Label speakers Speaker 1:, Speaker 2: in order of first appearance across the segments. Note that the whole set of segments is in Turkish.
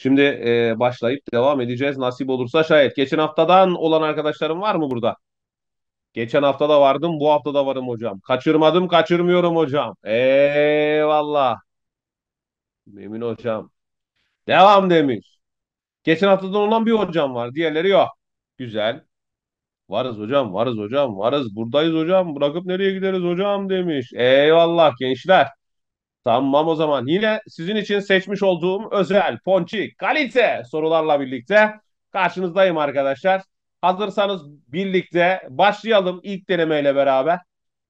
Speaker 1: Şimdi e, başlayıp devam edeceğiz nasip olursa şayet. Geçen haftadan olan arkadaşlarım var mı burada? Geçen hafta da vardım, bu hafta da varım hocam. Kaçırmadım, kaçırmıyorum hocam. Eyvallah. Emin hocam. Devam demiş. Geçen haftadan olan bir hocam var, diğerleri yok. Güzel. Varız hocam, varız hocam, varız. Buradayız hocam. Bırakıp nereye gideriz hocam demiş. Eyvallah gençler. Tamam o zaman yine sizin için seçmiş olduğum özel, ponçik, kalite sorularla birlikte karşınızdayım arkadaşlar. Hazırsanız birlikte başlayalım ilk denemeyle beraber.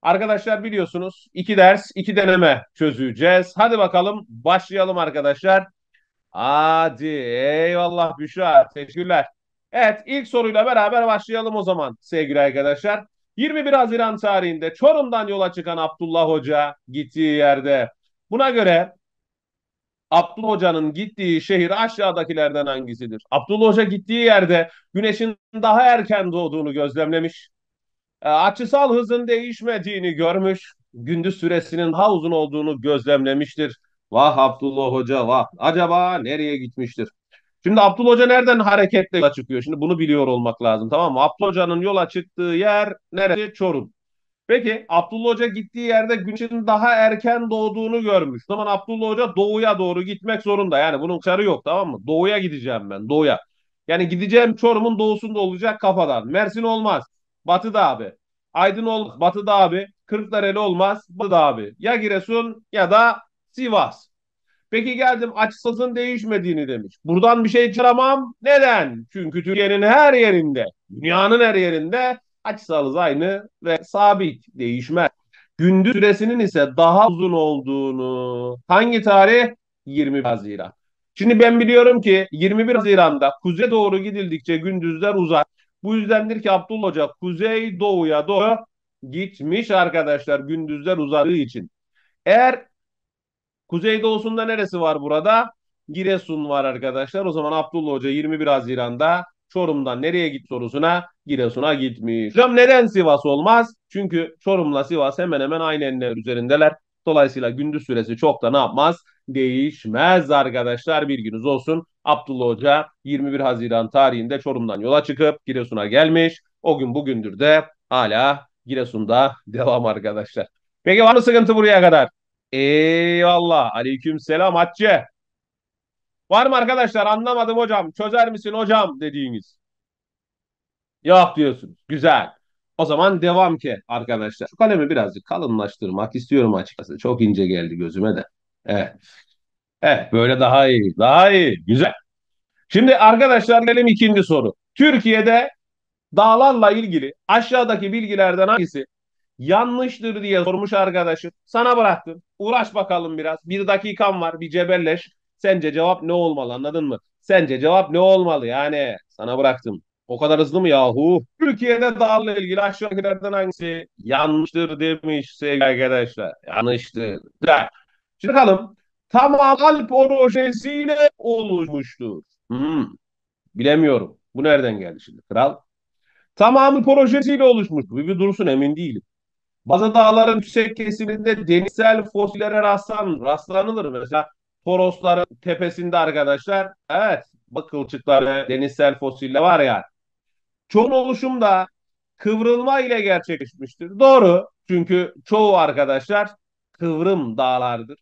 Speaker 1: Arkadaşlar biliyorsunuz iki ders iki deneme çözeceğiz. Hadi bakalım başlayalım arkadaşlar. Hadi eyvallah Büşra teşekkürler. Evet ilk soruyla beraber başlayalım o zaman sevgili arkadaşlar. 21 Haziran tarihinde Çorum'dan yola çıkan Abdullah Hoca gittiği yerde Buna göre Abdullah Hoca'nın gittiği şehir aşağıdakilerden hangisidir? Abdullah Hoca gittiği yerde güneşin daha erken doğduğunu gözlemlemiş. E, açısal hızın değişmediğini görmüş. Gündüz süresinin daha uzun olduğunu gözlemlemiştir. Vah Abdullah Hoca vah. Acaba nereye gitmiştir? Şimdi Abdullah Hoca nereden hareketle yola çıkıyor? Şimdi bunu biliyor olmak lazım tamam mı? Abdullah Hoca'nın yola çıktığı yer neresi? Çorum. Peki Abdullah Hoca gittiği yerde güneşin daha erken doğduğunu görmüş. O zaman Abdullah Hoca doğuya doğru gitmek zorunda. Yani bunun çarı yok tamam mı? Doğuya gideceğim ben doğuya. Yani gideceğim Çorum'un doğusunda olacak kafadan. Mersin olmaz. Batı'da abi. Aydın olmaz. Batı'da abi. Kırklareli olmaz. Batı'da abi. Ya Giresun ya da Sivas. Peki geldim açsızın değişmediğini demiş. Buradan bir şey çıkaramam. Neden? Çünkü Türkiye'nin her yerinde, dünyanın her yerinde açısalız aynı ve sabit değişmez. Gündüz süresinin ise daha uzun olduğunu hangi tarih? 20 Haziran. Şimdi ben biliyorum ki 21 Haziran'da kuzeye doğru gidildikçe gündüzler uzar. Bu yüzdendir ki Abdullah Hoca kuzey doğuya doğru gitmiş arkadaşlar gündüzler uzadığı için. Eğer kuzey doğusunda neresi var burada? Giresun var arkadaşlar. O zaman Abdullah Hoca 21 Haziran'da Çorum'dan nereye git sorusuna Giresun'a gitmiş. Hocam neden Sivas olmaz? Çünkü Çorum'la Sivas hemen hemen aynı enler üzerindeler. Dolayısıyla gündüz süresi çok da ne yapmaz? Değişmez arkadaşlar Bir günüz olsun. Abdullah Hoca 21 Haziran tarihinde Çorum'dan yola çıkıp Giresun'a gelmiş. O gün bugündür de hala Giresun'da devam arkadaşlar. Peki var mı sıkıntı buraya kadar? Eyvallah. Aleyküm selam Hatice. Var mı arkadaşlar anlamadım hocam çözer misin hocam dediğiniz? Yok diyorsunuz. Güzel. O zaman devam ki arkadaşlar. Şu kalemi birazcık kalınlaştırmak istiyorum açıkçası. Çok ince geldi gözüme de. Evet. Evet böyle daha iyi. Daha iyi. Güzel. Şimdi arkadaşlar gelelim ikinci soru. Türkiye'de dağlarla ilgili aşağıdaki bilgilerden hangisi yanlıştır diye sormuş arkadaşım. Sana bıraktım. Uğraş bakalım biraz. Bir dakikan var. Bir cebelleş. Sence cevap ne olmalı anladın mı? Sence cevap ne olmalı yani? Sana bıraktım. O kadar hızlı mı yahu? Türkiye'de darla ilgili aşağıdakilerden hangisi yanlıştır demiş sevgili arkadaşlar. Yanlıştır. Güzel. Şimdi bakalım. Tamam Alp projesiyle oluşmuştur. Hmm. Bilemiyorum. Bu nereden geldi şimdi kral? Tamamı projesiyle oluşmuş. Bir, bir dursun emin değilim. Bazı dağların yüksek kesiminde denizsel fosillere rastlan, rastlanılır. Mesela Torosların tepesinde arkadaşlar evet bakılçıklar ve denizsel fosiller var ya çoğun oluşum da kıvrılma ile gerçekleşmiştir. Doğru. Çünkü çoğu arkadaşlar kıvrım dağlardır.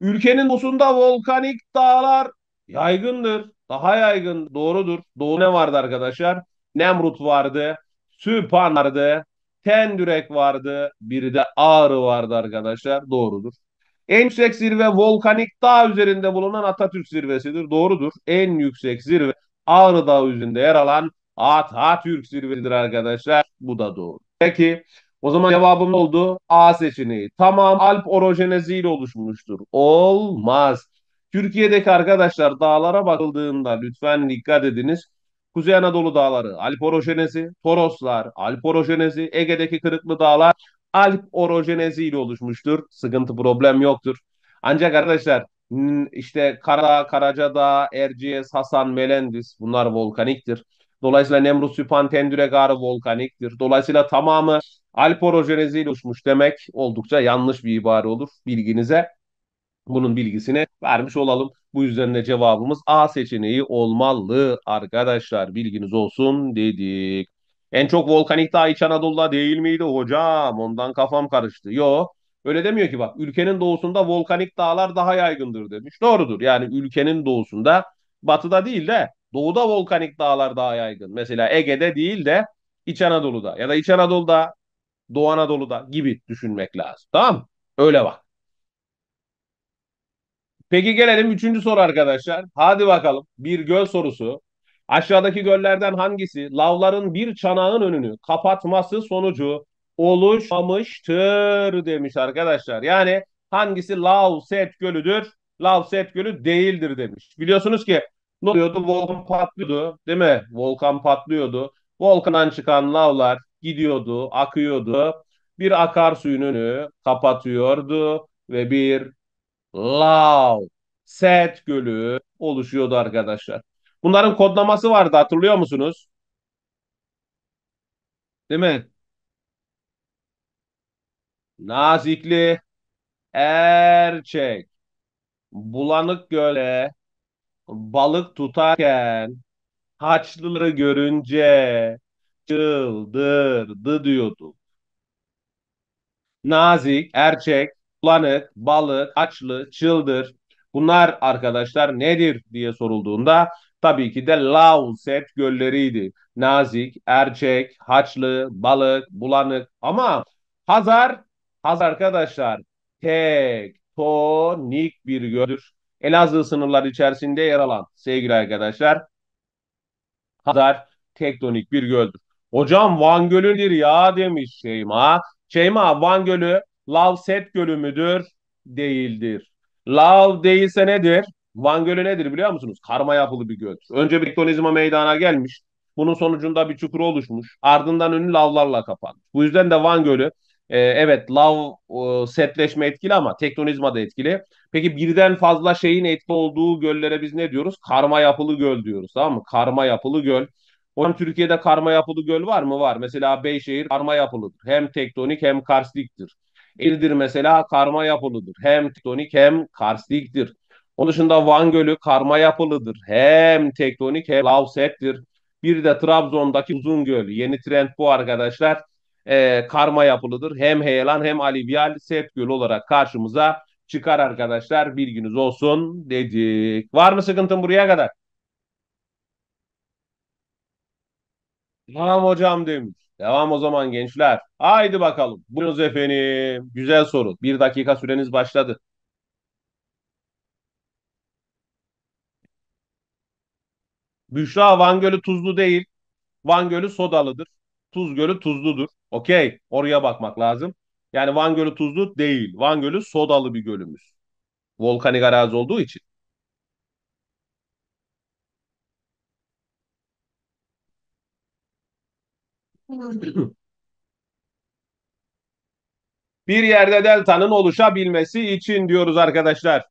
Speaker 1: Ülkenin doğusunda volkanik dağlar yaygındır. Daha yaygın. Doğrudur. Doğu ne vardı arkadaşlar? Nemrut vardı. Süpan vardı. Tendürek vardı. Biri de Ağrı vardı arkadaşlar. Doğrudur. En yüksek zirve volkanik dağ üzerinde bulunan Atatürk zirvesidir. Doğrudur. En yüksek zirve Ağrı Dağı üzerinde yer alan Atatürk zirvesidir arkadaşlar. Bu da doğru. Peki o zaman cevabım oldu. A seçeneği. Tamam Alp orojenezi ile oluşmuştur. Olmaz. Türkiye'deki arkadaşlar dağlara bakıldığında lütfen dikkat ediniz. Kuzey Anadolu dağları Alp orojenezi, Toroslar Alp orojenezi, Ege'deki kırıklı dağlar Alp orojenezi ile oluşmuştur. Sıkıntı problem yoktur. Ancak arkadaşlar işte Karadağ, Karacadağ, Erciyes, Hasan, Melendiz bunlar volkaniktir. Dolayısıyla Nemrut Süphan Tendüre Garı volkaniktir. Dolayısıyla tamamı alp orojeneziyle uçmuş demek oldukça yanlış bir ibare olur bilginize. Bunun bilgisini vermiş olalım. Bu yüzden de cevabımız A seçeneği olmalı arkadaşlar. Bilginiz olsun dedik. En çok volkanik dağ İç Anadolu'da değil miydi hocam? Ondan kafam karıştı. Yo öyle demiyor ki bak ülkenin doğusunda volkanik dağlar daha yaygındır demiş. Doğrudur yani ülkenin doğusunda batıda değil de Doğuda volkanik dağlar daha yaygın. Mesela Ege'de değil de İç Anadolu'da ya da İç Anadolu'da, Doğu Anadolu'da gibi düşünmek lazım. Tamam Öyle bak. Peki gelelim üçüncü soru arkadaşlar. Hadi bakalım bir göl sorusu. Aşağıdaki göllerden hangisi lavların bir çanağın önünü kapatması sonucu oluşmamıştır demiş arkadaşlar. Yani hangisi Lav Set Gölü'dür, Lav Set Gölü değildir demiş. Biliyorsunuz ki ne oluyordu? Volkan patlıyordu değil mi? Volkan patlıyordu. Volkandan çıkan lavlar gidiyordu, akıyordu. Bir akarsuyun önü kapatıyordu ve bir lav set gölü oluşuyordu arkadaşlar. Bunların kodlaması vardı hatırlıyor musunuz? Değil mi? Nazikli Erçek Bulanık Göle balık tutarken Haçlıları görünce çıldırdı diyordu. Nazik, erçek, bulanık, balık, açlı, çıldır. Bunlar arkadaşlar nedir diye sorulduğunda tabii ki de Lauset gölleriydi. Nazik, erçek, haçlı, balık, bulanık ama Hazar, Hazar arkadaşlar tektonik bir göldür. Elazığ sınırları içerisinde yer alan sevgili arkadaşlar kadar tektonik bir göldür. Hocam Van Gölü'dür ya demiş Şeyma. Şeyma Van Gölü Lavset Gölü müdür? Değildir. Lav değilse nedir? Van Gölü nedir biliyor musunuz? Karma yapılı bir göldür. Önce bektonizma meydana gelmiş. Bunun sonucunda bir çukur oluşmuş. Ardından önü lavlarla kapanmış. Bu yüzden de Van Gölü e, evet lav e, setleşme etkili ama tektonizma da etkili. Peki birden fazla şeyin etki olduğu göllere biz ne diyoruz? Karma yapılı göl diyoruz tamam mı? Karma yapılı göl. O zaman Türkiye'de karma yapılı göl var mı? Var. Mesela Beyşehir karma yapılıdır. Hem tektonik hem karstiktir. İldir mesela karma yapılıdır. Hem tektonik hem karstiktir. Onun dışında Van Gölü karma yapılıdır. Hem tektonik hem lavsettir. Bir de Trabzon'daki Uzungöl. Yeni trend bu arkadaşlar e, karma yapılıdır. Hem heyelan hem alivyal setgül olarak karşımıza çıkar arkadaşlar. Bilginiz olsun dedik. Var mı sıkıntın buraya kadar? Tamam hocam demiş. Devam o zaman gençler. Haydi bakalım. Buyurunuz efendim. Güzel soru. Bir dakika süreniz başladı. Büşra Van Gölü tuzlu değil. Van Gölü sodalıdır. Tuz Gölü tuzludur. Okey. Oraya bakmak lazım. Yani Van Gölü tuzlu değil. Van Gölü sodalı bir gölümüz. Volkanik arazi olduğu için. bir yerde deltanın oluşabilmesi için diyoruz arkadaşlar.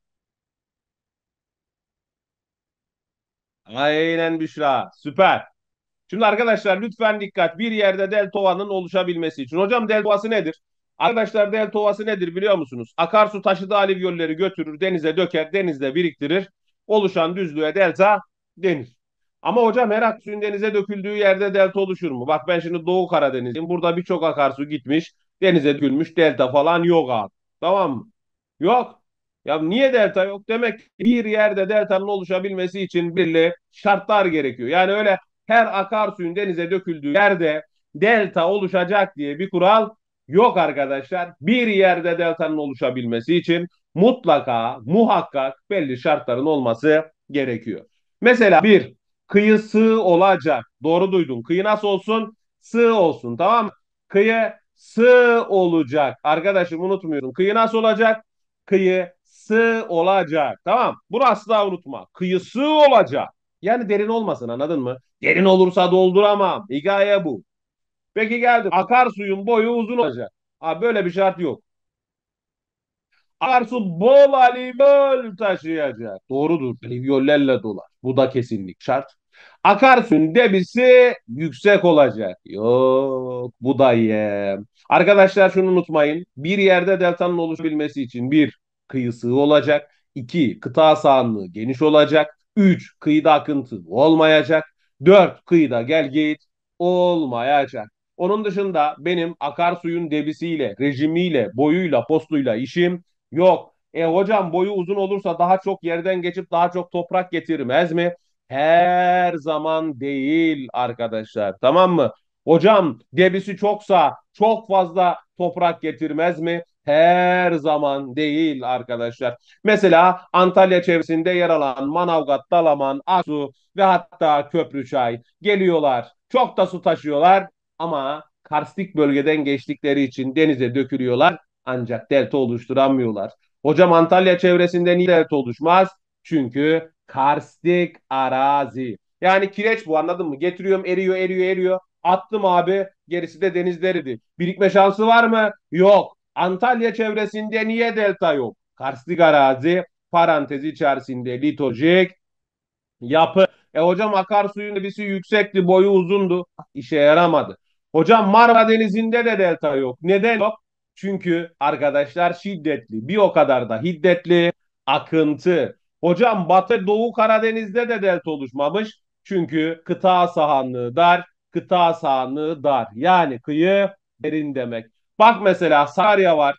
Speaker 1: Aynen Büşra. Süper. Şimdi arkadaşlar lütfen dikkat. Bir yerde deltovanın oluşabilmesi için. Hocam deltovası nedir? Arkadaşlar deltovası nedir biliyor musunuz? Akarsu taşıdığı alüvyolleri götürür, denize döker, denizde biriktirir. Oluşan düzlüğe delta denir. Ama hocam her aksuyun denize döküldüğü yerde delta oluşur mu? Bak ben şimdi Doğu Karadeniz'im. Burada birçok akarsu gitmiş, denize dökülmüş, delta falan yok abi. Tamam mı? Yok. Ya niye delta yok? Demek ki bir yerde deltanın oluşabilmesi için birli şartlar gerekiyor. Yani öyle her akarsuyun denize döküldüğü yerde delta oluşacak diye bir kural yok arkadaşlar. Bir yerde deltanın oluşabilmesi için mutlaka muhakkak belli şartların olması gerekiyor. Mesela bir kıyı sığ olacak. Doğru duydun. Kıyı nasıl olsun? Sığ olsun tamam mı? Kıyı sığ olacak. Arkadaşım unutmuyorum. Kıyı nasıl olacak? Kıyı sığ olacak. Tamam. Bunu asla unutma. Kıyı sığ olacak. Yani derin olmasın anladın mı? Derin olursa dolduramam. Hikaye bu. Peki geldim. Akarsuyun boyu uzun olacak. Abi böyle bir şart yok. Akarsu bol alüminyum taşıyacak. Doğrudur. Alüvyollerle dolar. Bu da kesinlik şart. Akarsuyun debisi yüksek olacak. Yok bu da ye. Arkadaşlar şunu unutmayın. Bir yerde deltanın oluşabilmesi için bir kıyısı olacak. İki kıta sahanlığı geniş olacak. 3. Kıyıda akıntı olmayacak. 4. Kıyıda gel git olmayacak. Onun dışında benim akarsuyun debisiyle, rejimiyle, boyuyla, postuyla işim yok. E hocam boyu uzun olursa daha çok yerden geçip daha çok toprak getirmez mi? Her zaman değil arkadaşlar. Tamam mı? Hocam debisi çoksa çok fazla toprak getirmez mi? her zaman değil arkadaşlar. Mesela Antalya çevresinde yer alan Manavgat, Dalaman, Aksu ve hatta Köprüçay geliyorlar. Çok da su taşıyorlar ama karstik bölgeden geçtikleri için denize dökülüyorlar ancak delta oluşturamıyorlar. Hocam Antalya çevresinde niye delta oluşmaz? Çünkü karstik arazi. Yani kireç bu anladın mı? Getiriyorum eriyor eriyor eriyor. Attım abi gerisi de denizleridir. Birikme şansı var mı? Yok. Antalya çevresinde niye delta yok? Karstik arazi parantezi içerisinde litojik yapı. E hocam akarsuyun debisi yüksekti, boyu uzundu. işe yaramadı. Hocam Marmara Denizi'nde de delta yok. Neden yok? Çünkü arkadaşlar şiddetli, bir o kadar da hiddetli akıntı. Hocam Batı Doğu Karadeniz'de de delta oluşmamış. Çünkü kıta sahanlığı dar, kıta sahanlığı dar. Yani kıyı derin demek. Bak mesela Sakarya var.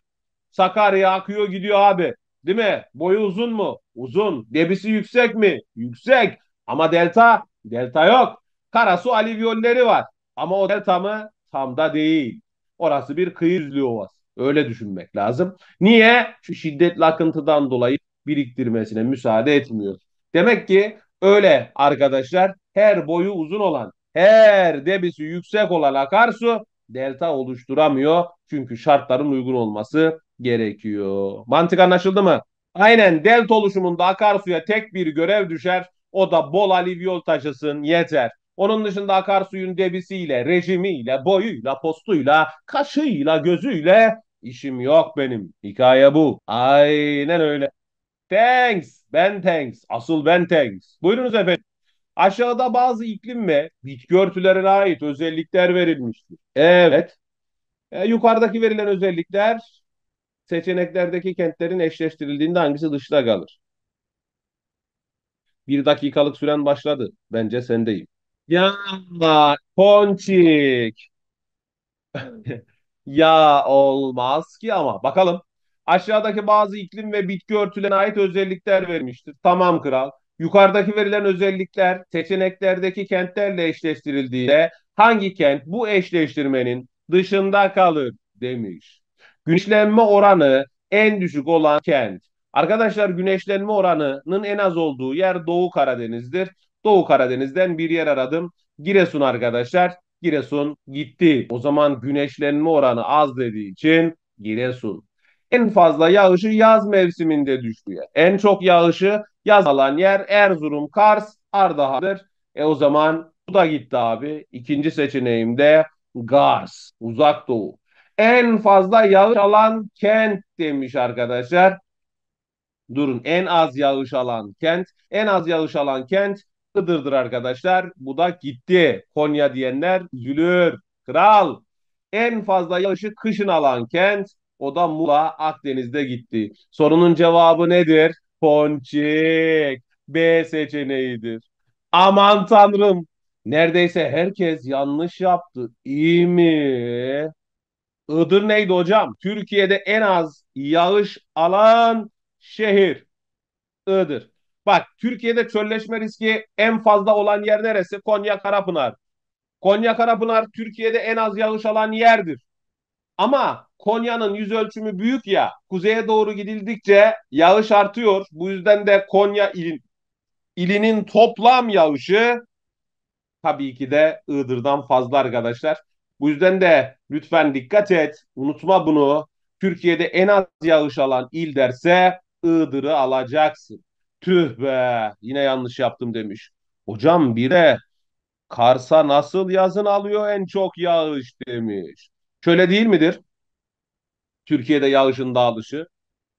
Speaker 1: Sakarya akıyor gidiyor abi. Değil mi? Boyu uzun mu? Uzun. Debisi yüksek mi? Yüksek. Ama delta? Delta yok. Karasu alivyolleri var. Ama o delta mı? Tam da değil. Orası bir kıyı yüzlü ovası. Öyle düşünmek lazım. Niye? Şu şiddetli akıntıdan dolayı biriktirmesine müsaade etmiyor. Demek ki öyle arkadaşlar her boyu uzun olan, her debisi yüksek olan akarsu delta oluşturamıyor. Çünkü şartların uygun olması gerekiyor. Mantık anlaşıldı mı? Aynen delta oluşumunda akarsuya tek bir görev düşer. O da bol aliviyol taşısın yeter. Onun dışında akarsuyun debisiyle, rejimiyle, boyuyla, postuyla, kaşıyla, gözüyle işim yok benim. Hikaye bu. Aynen öyle. Thanks. Ben thanks. Asıl ben thanks. Buyurunuz efendim. Aşağıda bazı iklim ve bitki örtülerine ait özellikler verilmiştir. Evet. E, yukarıdaki verilen özellikler seçeneklerdeki kentlerin eşleştirildiğinde hangisi dışta kalır? Bir dakikalık süren başladı. Bence sendeyim. Ya Ponçik. ya olmaz ki ama bakalım. Aşağıdaki bazı iklim ve bitki örtülerine ait özellikler vermiştir. Tamam kral yukarıdaki verilen özellikler seçeneklerdeki kentlerle eşleştirildiğinde hangi kent bu eşleştirmenin dışında kalır demiş. Güneşlenme oranı en düşük olan kent. Arkadaşlar güneşlenme oranının en az olduğu yer Doğu Karadeniz'dir. Doğu Karadeniz'den bir yer aradım. Giresun arkadaşlar. Giresun gitti. O zaman güneşlenme oranı az dediği için Giresun en fazla yağışı yaz mevsiminde düşüyor. En çok yağışı yaz alan yer Erzurum, Kars, Ardahan'dır. E o zaman bu da gitti abi. İkinci seçeneğim de Gars, Uzak Doğu. En fazla yağış alan kent demiş arkadaşlar. Durun en az yağış alan kent. En az yağış alan kent Iğdır'dır arkadaşlar. Bu da gitti. Konya diyenler üzülür. Kral. En fazla yağışı kışın alan kent o da Muğla Akdeniz'de gitti. Sorunun cevabı nedir? Ponçik. B seçeneğidir. Aman tanrım. Neredeyse herkes yanlış yaptı. İyi mi? Iğdır neydi hocam? Türkiye'de en az yağış alan şehir. Iğdır. Bak Türkiye'de çölleşme riski en fazla olan yer neresi? Konya Karapınar. Konya Karapınar Türkiye'de en az yağış alan yerdir. Ama Konya'nın yüz ölçümü büyük ya kuzeye doğru gidildikçe yağış artıyor. Bu yüzden de Konya ilin, ilinin toplam yağışı tabii ki de Iğdır'dan fazla arkadaşlar. Bu yüzden de lütfen dikkat et. Unutma bunu. Türkiye'de en az yağış alan il derse Iğdır'ı alacaksın. Tüh be yine yanlış yaptım demiş. Hocam bir de Kars'a nasıl yazın alıyor en çok yağış demiş. Şöyle değil midir? Türkiye'de yağışın dağılışı.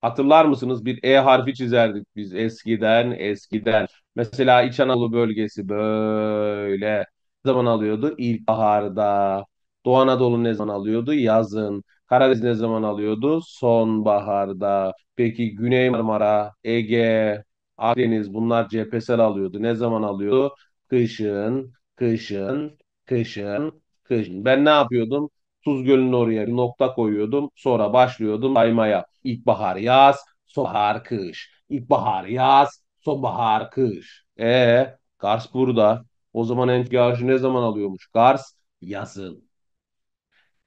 Speaker 1: Hatırlar mısınız bir E harfi çizerdik biz eskiden eskiden. Mesela İç Anadolu bölgesi böyle ne zaman alıyordu? İlkbaharda. Doğu Anadolu ne zaman alıyordu? Yazın. Karadeniz ne zaman alıyordu? Sonbaharda. Peki Güney Marmara, Ege, Akdeniz bunlar cephesel alıyordu. Ne zaman alıyordu? Kışın, kışın, kışın, kışın. Ben ne yapıyordum? Tuz Gölü'nün oraya bir nokta koyuyordum. Sonra başlıyordum saymaya. İlkbahar yaz, sonbahar kış. İlkbahar yaz, sonbahar kış. E Kars burada. O zaman entegajı ne zaman alıyormuş? Kars yazın.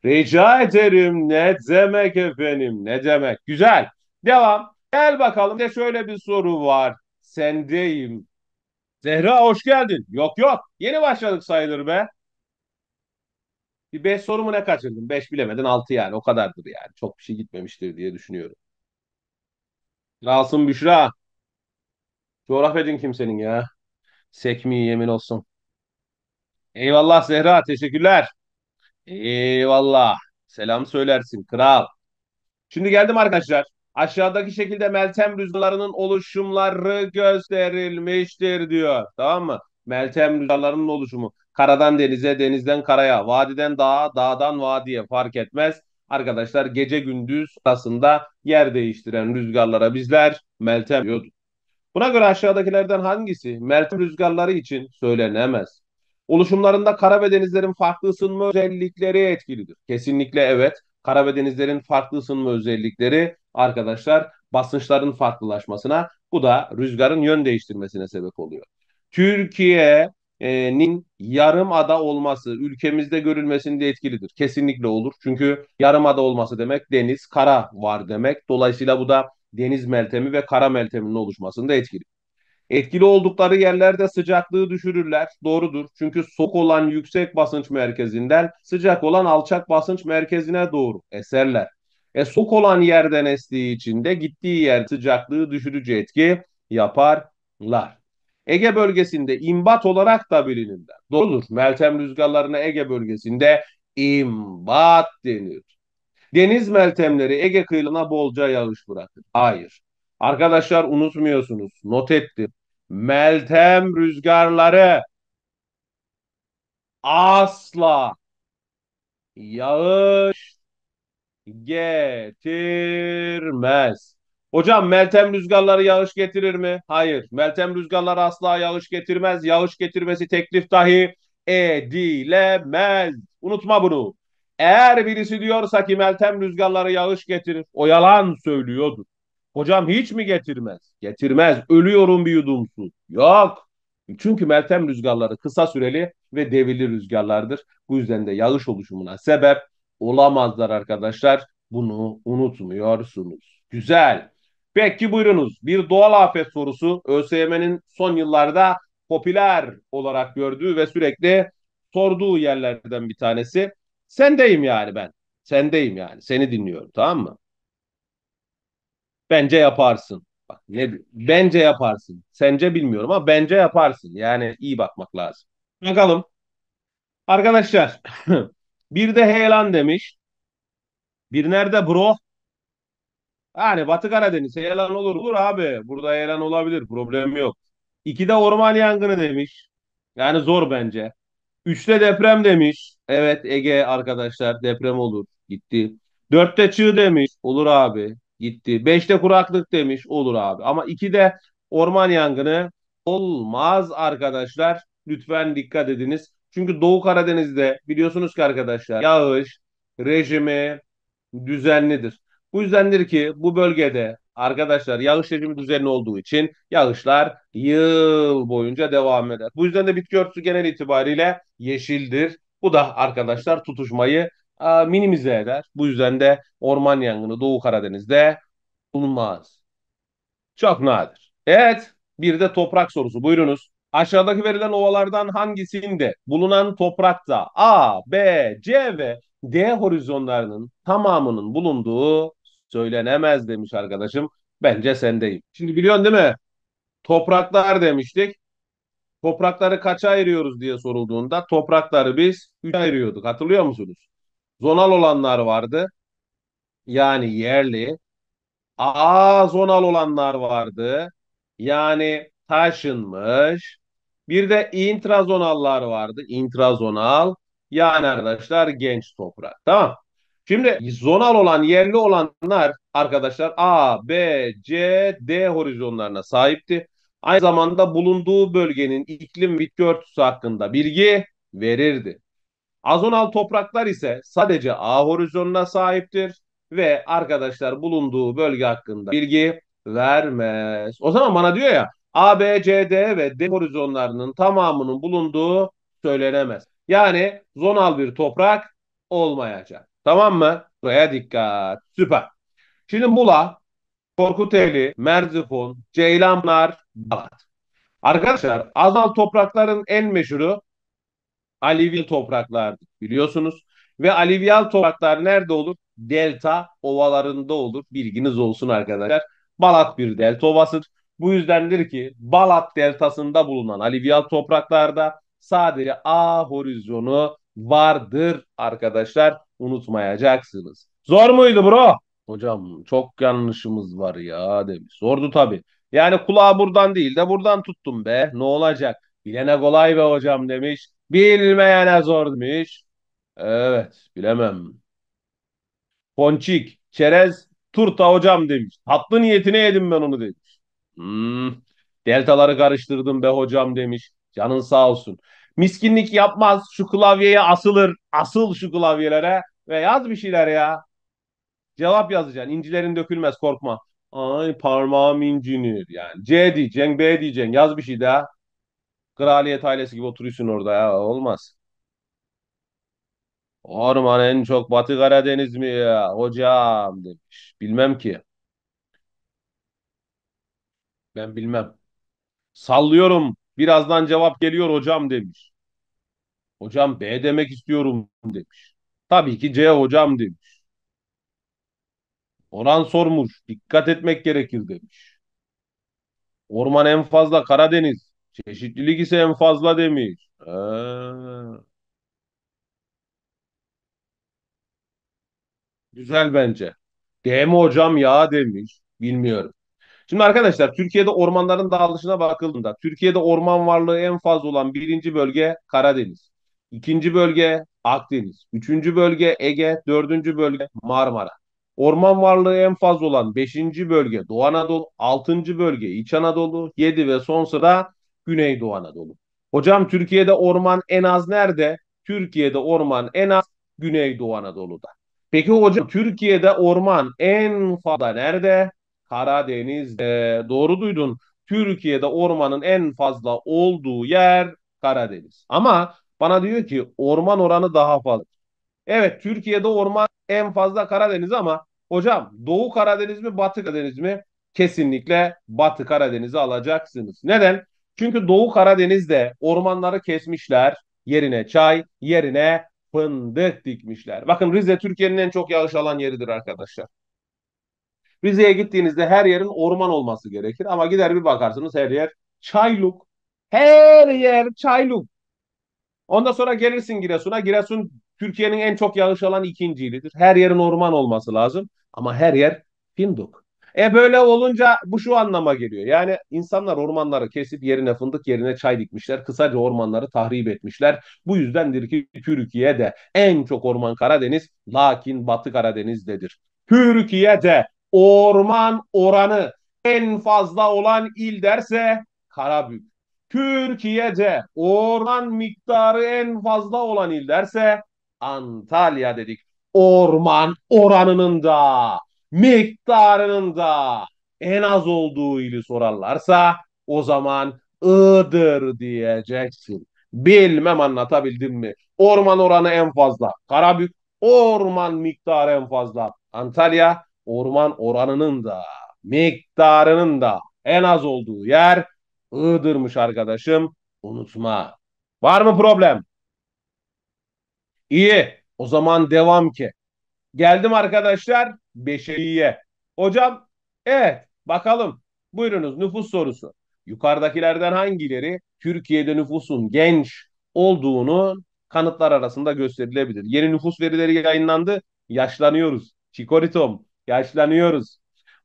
Speaker 1: Rica ederim ne demek efendim ne demek. Güzel. Devam. Gel bakalım de şöyle bir soru var. Sendeyim. Zehra hoş geldin. Yok yok. Yeni başladık sayılır be. Bir 5 sorumu ne kaçırdım? 5 bilemedin, 6 yani. O kadardır yani. Çok bir şey gitmemiştir diye düşünüyorum. Rasım Büşra. Coğrafyacın kimsenin ya. Sekmi yemin olsun. Eyvallah Zehra. Teşekkürler. Eyvallah. Selam söylersin kral. Şimdi geldim arkadaşlar. Aşağıdaki şekilde Meltem rüzgarlarının oluşumları gösterilmiştir diyor. Tamam mı? Meltem rüzgarlarının oluşumu. Karadan denize, denizden karaya, vadiden dağa, dağdan vadiye fark etmez. Arkadaşlar gece gündüz arasında yer değiştiren rüzgarlara bizler Meltem diyorduk. Buna göre aşağıdakilerden hangisi Meltem rüzgarları için söylenemez? Oluşumlarında kara ve denizlerin farklı ısınma özellikleri etkilidir. Kesinlikle evet. Kara ve denizlerin farklı ısınma özellikleri arkadaşlar basınçların farklılaşmasına bu da rüzgarın yön değiştirmesine sebep oluyor. Türkiye'nin yarım ada olması ülkemizde görülmesinde etkilidir. Kesinlikle olur. Çünkü yarım ada olması demek deniz, kara var demek. Dolayısıyla bu da deniz meltemi ve kara melteminin oluşmasında etkili. Etkili oldukları yerlerde sıcaklığı düşürürler. Doğrudur. Çünkü sok olan yüksek basınç merkezinden sıcak olan alçak basınç merkezine doğru eserler. E soğuk olan yerden estiği için de gittiği yer sıcaklığı düşürücü etki yaparlar. Ege bölgesinde imbat olarak da bilinirler. Doğrudur. Meltem rüzgarlarına Ege bölgesinde imbat denir. Deniz meltemleri Ege kıyılarına bolca yağış bırakır. Hayır. Arkadaşlar unutmuyorsunuz. Not ettim. Meltem rüzgarları asla yağış getirmez. Hocam Meltem rüzgarları yağış getirir mi? Hayır. Meltem rüzgarları asla yağış getirmez. Yağış getirmesi teklif dahi edilemez. Unutma bunu. Eğer birisi diyorsa ki Meltem rüzgarları yağış getirir, o yalan söylüyordur. Hocam hiç mi getirmez? Getirmez. Ölüyorum bir yudum su. Yok. Çünkü Meltem rüzgarları kısa süreli ve devirli rüzgarlardır. Bu yüzden de yağış oluşumuna sebep olamazlar arkadaşlar. Bunu unutmuyorsunuz. Güzel. Peki buyurunuz. Bir doğal afet sorusu ÖSYM'nin son yıllarda popüler olarak gördüğü ve sürekli sorduğu yerlerden bir tanesi. Sendeyim yani ben. Sendeyim yani. Seni dinliyorum tamam mı? Bence yaparsın. Bak ne bence yaparsın. Sence bilmiyorum ama bence yaparsın. Yani iyi bakmak lazım. Bakalım. Arkadaşlar bir de heyelan demiş. Bir nerede bro? Yani Batı Karadeniz'e elan olur olur abi. Burada elan olabilir. Problem yok. İkide orman yangını demiş. Yani zor bence. Üçte deprem demiş. Evet Ege arkadaşlar deprem olur. Gitti. Dörtte çığ demiş. Olur abi. Gitti. Beşte kuraklık demiş. Olur abi. Ama ikide orman yangını olmaz arkadaşlar. Lütfen dikkat ediniz. Çünkü Doğu Karadeniz'de biliyorsunuz ki arkadaşlar yağış rejimi düzenlidir. Bu yüzdendir ki bu bölgede arkadaşlar yağış rejimi düzenli olduğu için yağışlar yıl boyunca devam eder. Bu yüzden de bitki örtüsü genel itibariyle yeşildir. Bu da arkadaşlar tutuşmayı a, e, minimize eder. Bu yüzden de orman yangını Doğu Karadeniz'de bulunmaz. Çok nadir. Evet bir de toprak sorusu buyurunuz. Aşağıdaki verilen ovalardan hangisinde bulunan toprakta A, B, C ve D horizonlarının tamamının bulunduğu söylenemez demiş arkadaşım. Bence sendeyim. Şimdi biliyorsun değil mi? Topraklar demiştik. Toprakları kaça ayırıyoruz diye sorulduğunda toprakları biz 3'e ayırıyorduk. Hatırlıyor musunuz? Zonal olanlar vardı. Yani yerli. A zonal olanlar vardı. Yani taşınmış. Bir de intrazonallar vardı. Intrazonal. Yani arkadaşlar genç toprak. Tamam. Şimdi zonal olan yerli olanlar arkadaşlar A, B, C, D horizonlarına sahipti. Aynı zamanda bulunduğu bölgenin iklim bitki örtüsü hakkında bilgi verirdi. Azonal topraklar ise sadece A horizonuna sahiptir ve arkadaşlar bulunduğu bölge hakkında bilgi vermez. O zaman bana diyor ya A, B, C, D ve D horizonlarının tamamının bulunduğu söylenemez. Yani zonal bir toprak olmayacak. Tamam mı? Buraya dikkat. Süper. Şimdi Mula, Korkuteli, Merzifon, Ceylanlar, Balat. Arkadaşlar Azal toprakların en meşhuru Alivil topraklardır biliyorsunuz. Ve Alivyal topraklar nerede olur? Delta ovalarında olur. Bilginiz olsun arkadaşlar. Balat bir delta ovasıdır. Bu yüzdendir ki Balat deltasında bulunan Alivyal topraklarda sadece A horizonu vardır arkadaşlar unutmayacaksınız. Zor muydu bro? Hocam çok yanlışımız var ya demiş. Sordu tabii. Yani kulağı buradan değil de buradan tuttum be. Ne olacak? Bilene kolay be hocam demiş. Bilmeyene zor demiş. Evet bilemem. Ponçik, çerez, turta hocam demiş. Tatlı niyetine yedim ben onu demiş. Hmm, deltaları karıştırdım be hocam demiş. Canın sağ olsun. Miskinlik yapmaz. Şu klavyeye asılır. Asıl şu klavyelere. Ve yaz bir şeyler ya. Cevap yazacaksın. İncilerin dökülmez korkma. Ay parmağım incinir. Yani C diyeceksin, B diyeceksin. Yaz bir şey daha. Kraliyet ailesi gibi oturuyorsun orada ya. Olmaz. Orman en çok Batı Karadeniz mi ya? Hocam demiş. Bilmem ki. Ben bilmem. Sallıyorum. Birazdan cevap geliyor hocam demiş. Hocam B demek istiyorum demiş. Tabii ki C hocam demiş. Orhan sormuş. Dikkat etmek gerekir demiş. Orman en fazla Karadeniz. Çeşitlilik ise en fazla demiş. Ee. Güzel bence. D mi hocam ya demiş. Bilmiyorum. Şimdi arkadaşlar Türkiye'de ormanların dağılışına bakıldığında Türkiye'de orman varlığı en fazla olan birinci bölge Karadeniz. ikinci bölge Akdeniz. Üçüncü bölge Ege. Dördüncü bölge Marmara. Orman varlığı en fazla olan beşinci bölge Doğu Anadolu, altıncı bölge İç Anadolu, yedi ve son sıra Güneydoğu Anadolu. Hocam Türkiye'de orman en az nerede? Türkiye'de orman en az Güneydoğu Anadolu'da. Peki hocam Türkiye'de orman en fazla nerede? Karadeniz'de. Doğru duydun. Türkiye'de ormanın en fazla olduğu yer Karadeniz. Ama bana diyor ki orman oranı daha fazla. Evet Türkiye'de orman en fazla Karadeniz ama hocam Doğu Karadeniz mi Batı Karadeniz mi? Kesinlikle Batı Karadeniz'i alacaksınız. Neden? Çünkü Doğu Karadeniz'de ormanları kesmişler. Yerine çay, yerine fındık dikmişler. Bakın Rize Türkiye'nin en çok yağış alan yeridir arkadaşlar. Rize'ye gittiğinizde her yerin orman olması gerekir. Ama gider bir bakarsınız her yer çayluk. Her yer çayluk. Ondan sonra gelirsin Giresun'a. Giresun Türkiye'nin en çok yağış alan ikinci ilidir. Her yerin orman olması lazım. Ama her yer fındık. E böyle olunca bu şu anlama geliyor. Yani insanlar ormanları kesip yerine fındık yerine çay dikmişler. Kısaca ormanları tahrip etmişler. Bu yüzdendir ki Türkiye'de en çok orman Karadeniz lakin Batı Karadeniz'dedir. Türkiye'de orman oranı en fazla olan il derse Karabük. Türkiye'de orman miktarı en fazla olan il derse Antalya dedik. Orman oranının da miktarının da en az olduğu ili sorarlarsa o zaman Iğdır diyeceksin. Bilmem anlatabildim mi? Orman oranı en fazla Karabük, orman miktarı en fazla Antalya, orman oranının da miktarının da en az olduğu yer Iğdır'mış arkadaşım. Unutma. Var mı problem? İyi. O zaman devam ki. Geldim arkadaşlar beşeriye. Hocam evet bakalım. Buyurunuz nüfus sorusu. Yukarıdakilerden hangileri Türkiye'de nüfusun genç olduğunu kanıtlar arasında gösterilebilir. Yeni nüfus verileri yayınlandı. Yaşlanıyoruz. Çikoritom. Yaşlanıyoruz.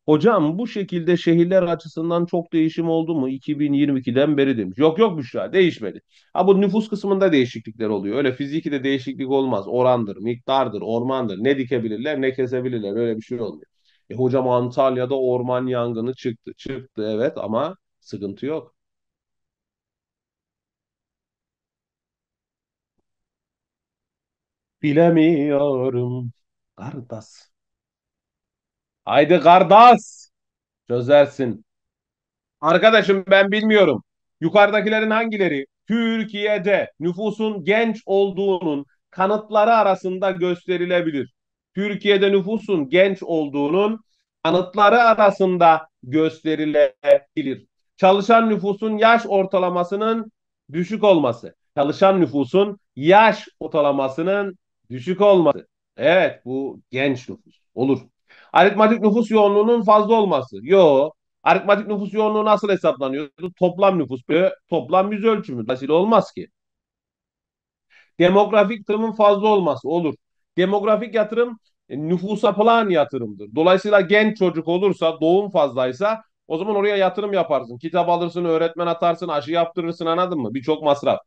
Speaker 1: Hocam bu şekilde şehirler açısından çok değişim oldu mu 2022'den beri demiş. Yok yok Büşra değişmedi. Ha bu nüfus kısmında değişiklikler oluyor. Öyle fiziki de değişiklik olmaz. Orandır, miktardır, ormandır. Ne dikebilirler ne kesebilirler öyle bir şey olmuyor. E hocam Antalya'da orman yangını çıktı. Çıktı evet ama sıkıntı yok. Bilemiyorum. Kardas. Haydi kardeş. Çözersin. Arkadaşım ben bilmiyorum. Yukarıdakilerin hangileri Türkiye'de nüfusun genç olduğunun kanıtları arasında gösterilebilir? Türkiye'de nüfusun genç olduğunun kanıtları arasında gösterilebilir. Çalışan nüfusun yaş ortalamasının düşük olması. Çalışan nüfusun yaş ortalamasının düşük olması. Evet bu genç nüfus olur. Aritmatik nüfus yoğunluğunun fazla olması. Yo. Aritmatik nüfus yoğunluğu nasıl hesaplanıyordu? Toplam nüfus bölü toplam yüz ölçümü. Dolayısıyla olmaz ki. Demografik tırımın fazla olması olur. Demografik yatırım e, nüfusa plan yatırımdır. Dolayısıyla genç çocuk olursa, doğum fazlaysa o zaman oraya yatırım yaparsın. Kitap alırsın, öğretmen atarsın, aşı yaptırırsın anladın mı? Birçok masraf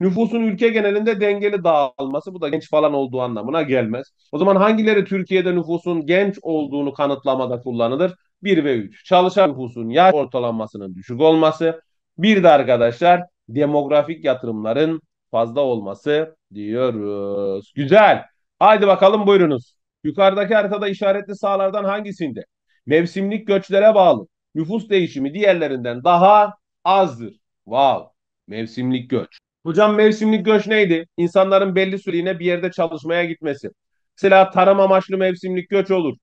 Speaker 1: nüfusun ülke genelinde dengeli dağılması bu da genç falan olduğu anlamına gelmez. O zaman hangileri Türkiye'de nüfusun genç olduğunu kanıtlamada kullanılır? 1 ve 3. Çalışan nüfusun yaş ortalamasının düşük olması. Bir de arkadaşlar demografik yatırımların fazla olması diyoruz. Güzel. Haydi bakalım buyurunuz. Yukarıdaki haritada işaretli sahalardan hangisinde mevsimlik göçlere bağlı nüfus değişimi diğerlerinden daha azdır? Wow. Mevsimlik göç. Hocam mevsimlik göç neydi? İnsanların belli süreliğine bir yerde çalışmaya gitmesi. Mesela tarım amaçlı mevsimlik göç olur.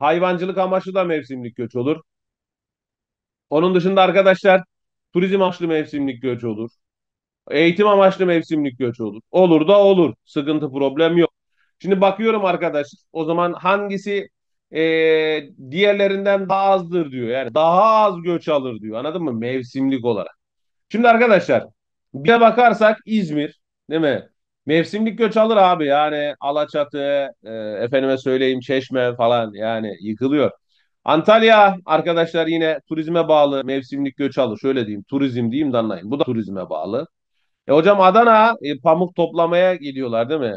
Speaker 1: Hayvancılık amaçlı da mevsimlik göç olur. Onun dışında arkadaşlar turizm amaçlı mevsimlik göç olur. Eğitim amaçlı mevsimlik göç olur. Olur da olur. Sıkıntı problem yok. Şimdi bakıyorum arkadaş o zaman hangisi ee, diğerlerinden daha azdır diyor. Yani daha az göç alır diyor. Anladın mı? Mevsimlik olarak. Şimdi arkadaşlar bir de bakarsak İzmir değil mi? Mevsimlik göç alır abi yani Alaçatı, e, efendime söyleyeyim Çeşme falan yani yıkılıyor. Antalya arkadaşlar yine turizme bağlı mevsimlik göç alır. Şöyle diyeyim turizm diyeyim de anlayın. Bu da turizme bağlı. E hocam Adana e, pamuk toplamaya gidiyorlar değil mi?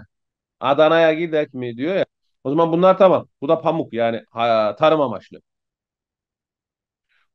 Speaker 1: Adana'ya gidek mi diyor ya. O zaman bunlar tamam. Bu da pamuk yani ha, tarım amaçlı.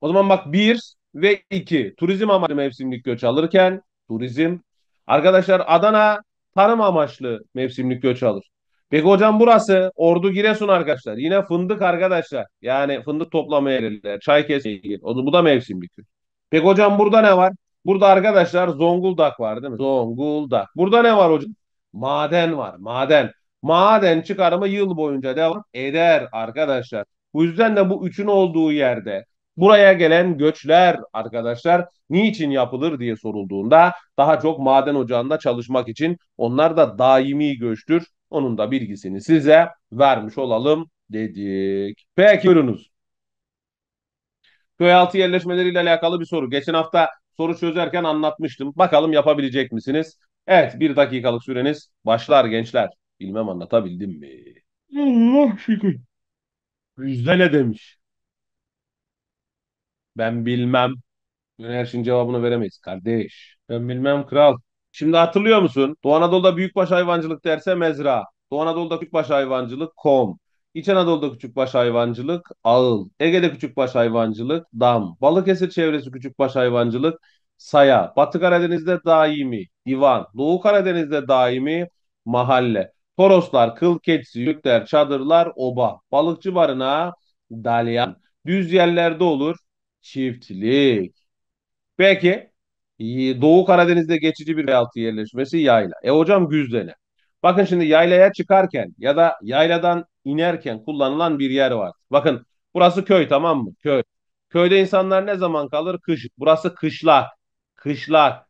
Speaker 1: O zaman bak bir ve iki turizm amaçlı mevsimlik göç alırken turizm. Arkadaşlar Adana tarım amaçlı mevsimlik göç alır. Peki hocam burası Ordu Giresun arkadaşlar. Yine fındık arkadaşlar. Yani fındık toplamaya gelirler. Çay kesmeye gelirler. Bu da mevsimlik göç. Peki hocam burada ne var? Burada arkadaşlar Zonguldak var değil mi? Zonguldak. Burada ne var hocam? Maden var. Maden. Maden çıkarımı yıl boyunca devam eder arkadaşlar. Bu yüzden de bu üçün olduğu yerde Buraya gelen göçler arkadaşlar niçin yapılır diye sorulduğunda daha çok maden ocağında çalışmak için onlar da daimi göçtür. Onun da bilgisini size vermiş olalım dedik. Peki buyurunuz. Köy altı yerleşmeleriyle alakalı bir soru. Geçen hafta soru çözerken anlatmıştım. Bakalım yapabilecek misiniz? Evet bir dakikalık süreniz başlar gençler. Bilmem anlatabildim mi? Allah şükür. ne demiş. Ben bilmem. Her şeyin cevabını veremeyiz kardeş. Ben bilmem kral. Şimdi hatırlıyor musun? Doğu Anadolu'da büyükbaş hayvancılık derse mezra. Doğu Anadolu'da küçükbaş hayvancılık kom. İç Anadolu'da küçükbaş hayvancılık ağıl. Ege'de küçükbaş hayvancılık dam. Balıkesir çevresi küçükbaş hayvancılık saya. Batı Karadeniz'de daimi divan. Doğu Karadeniz'de daimi mahalle. Toroslar, kıl keçisi, yükler, çadırlar, oba. Balıkçı barınağı dalyan. Düz yerlerde olur. Çiftlik. Peki Doğu Karadeniz'de geçici bir altı yerleşmesi yayla. E hocam güzdele. Bakın şimdi yaylaya çıkarken ya da yayladan inerken kullanılan bir yer var. Bakın burası köy tamam mı? Köy. Köyde insanlar ne zaman kalır? Kış. Burası kışlak. Kışlak.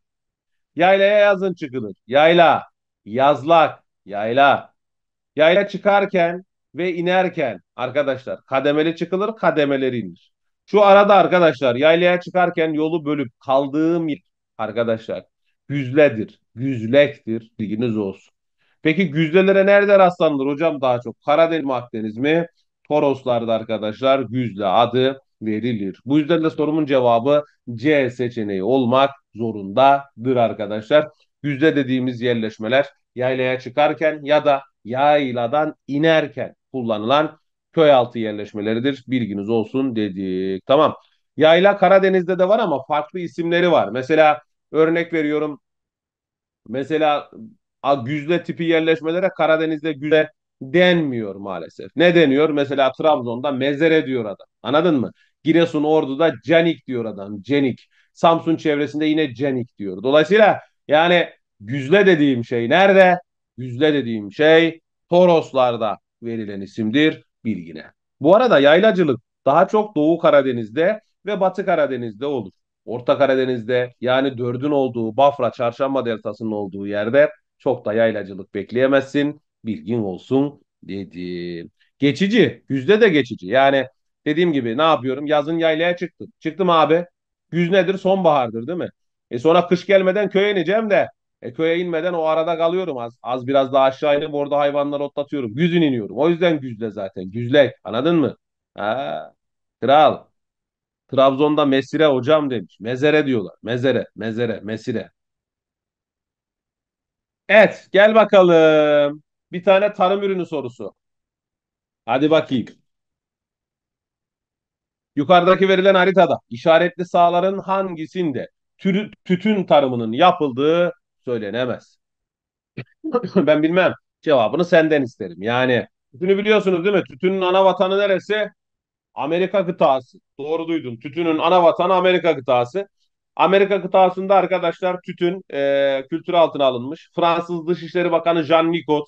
Speaker 1: Yaylaya yazın çıkılır. Yayla. Yazlak. Yayla. Yayla çıkarken ve inerken arkadaşlar kademeli çıkılır kademeleri inir. Şu arada arkadaşlar yaylaya çıkarken yolu bölüp kaldığım yer arkadaşlar güzledir, güzlektir bilginiz olsun. Peki güzlelere nerede rastlanılır hocam daha çok? Karadeniz mi Akdeniz mi? Toroslarda arkadaşlar güzle adı verilir. Bu yüzden de sorumun cevabı C seçeneği olmak zorundadır arkadaşlar. Güzle dediğimiz yerleşmeler yaylaya çıkarken ya da yayladan inerken kullanılan köy altı yerleşmeleridir. Bilginiz olsun dedik. Tamam. Yayla Karadeniz'de de var ama farklı isimleri var. Mesela örnek veriyorum. Mesela güzle tipi yerleşmelere Karadeniz'de güzle denmiyor maalesef. Ne deniyor? Mesela Trabzon'da mezere diyor adam. Anladın mı? Giresun Ordu'da canik diyor adam. Cenik. Samsun çevresinde yine cenik diyor. Dolayısıyla yani güzle dediğim şey nerede? Güzle dediğim şey Toroslarda verilen isimdir bilgine. Bu arada yaylacılık daha çok Doğu Karadeniz'de ve Batı Karadeniz'de olur. Orta Karadeniz'de yani dördün olduğu Bafra Çarşamba Deltası'nın olduğu yerde çok da yaylacılık bekleyemezsin. Bilgin olsun dedi. Geçici. Yüzde de geçici. Yani dediğim gibi ne yapıyorum? Yazın yaylaya çıktım. Çıktım abi. Güz nedir? Sonbahardır değil mi? E sonra kış gelmeden köye ineceğim de e, köye inmeden o arada kalıyorum az. Az biraz daha aşağı inip orada hayvanları otlatıyorum. Güzün iniyorum. O yüzden güzle zaten. Güzlek. Anladın mı? Ha, kral. Trabzon'da mesire hocam demiş. Mezere diyorlar. Mezere, mezere, mesire. Evet, gel bakalım. Bir tane tarım ürünü sorusu. Hadi bakayım. Yukarıdaki verilen haritada işaretli sahaların hangisinde tür, tütün tarımının yapıldığı söylenemez. ben bilmem. Cevabını senden isterim. Yani tütünü biliyorsunuz değil mi? Tütünün ana vatanı neresi? Amerika kıtası. Doğru duydun. Tütünün ana vatanı Amerika kıtası. Amerika kıtasında arkadaşlar tütün e, kültür altına alınmış. Fransız Dışişleri Bakanı Jean Nicot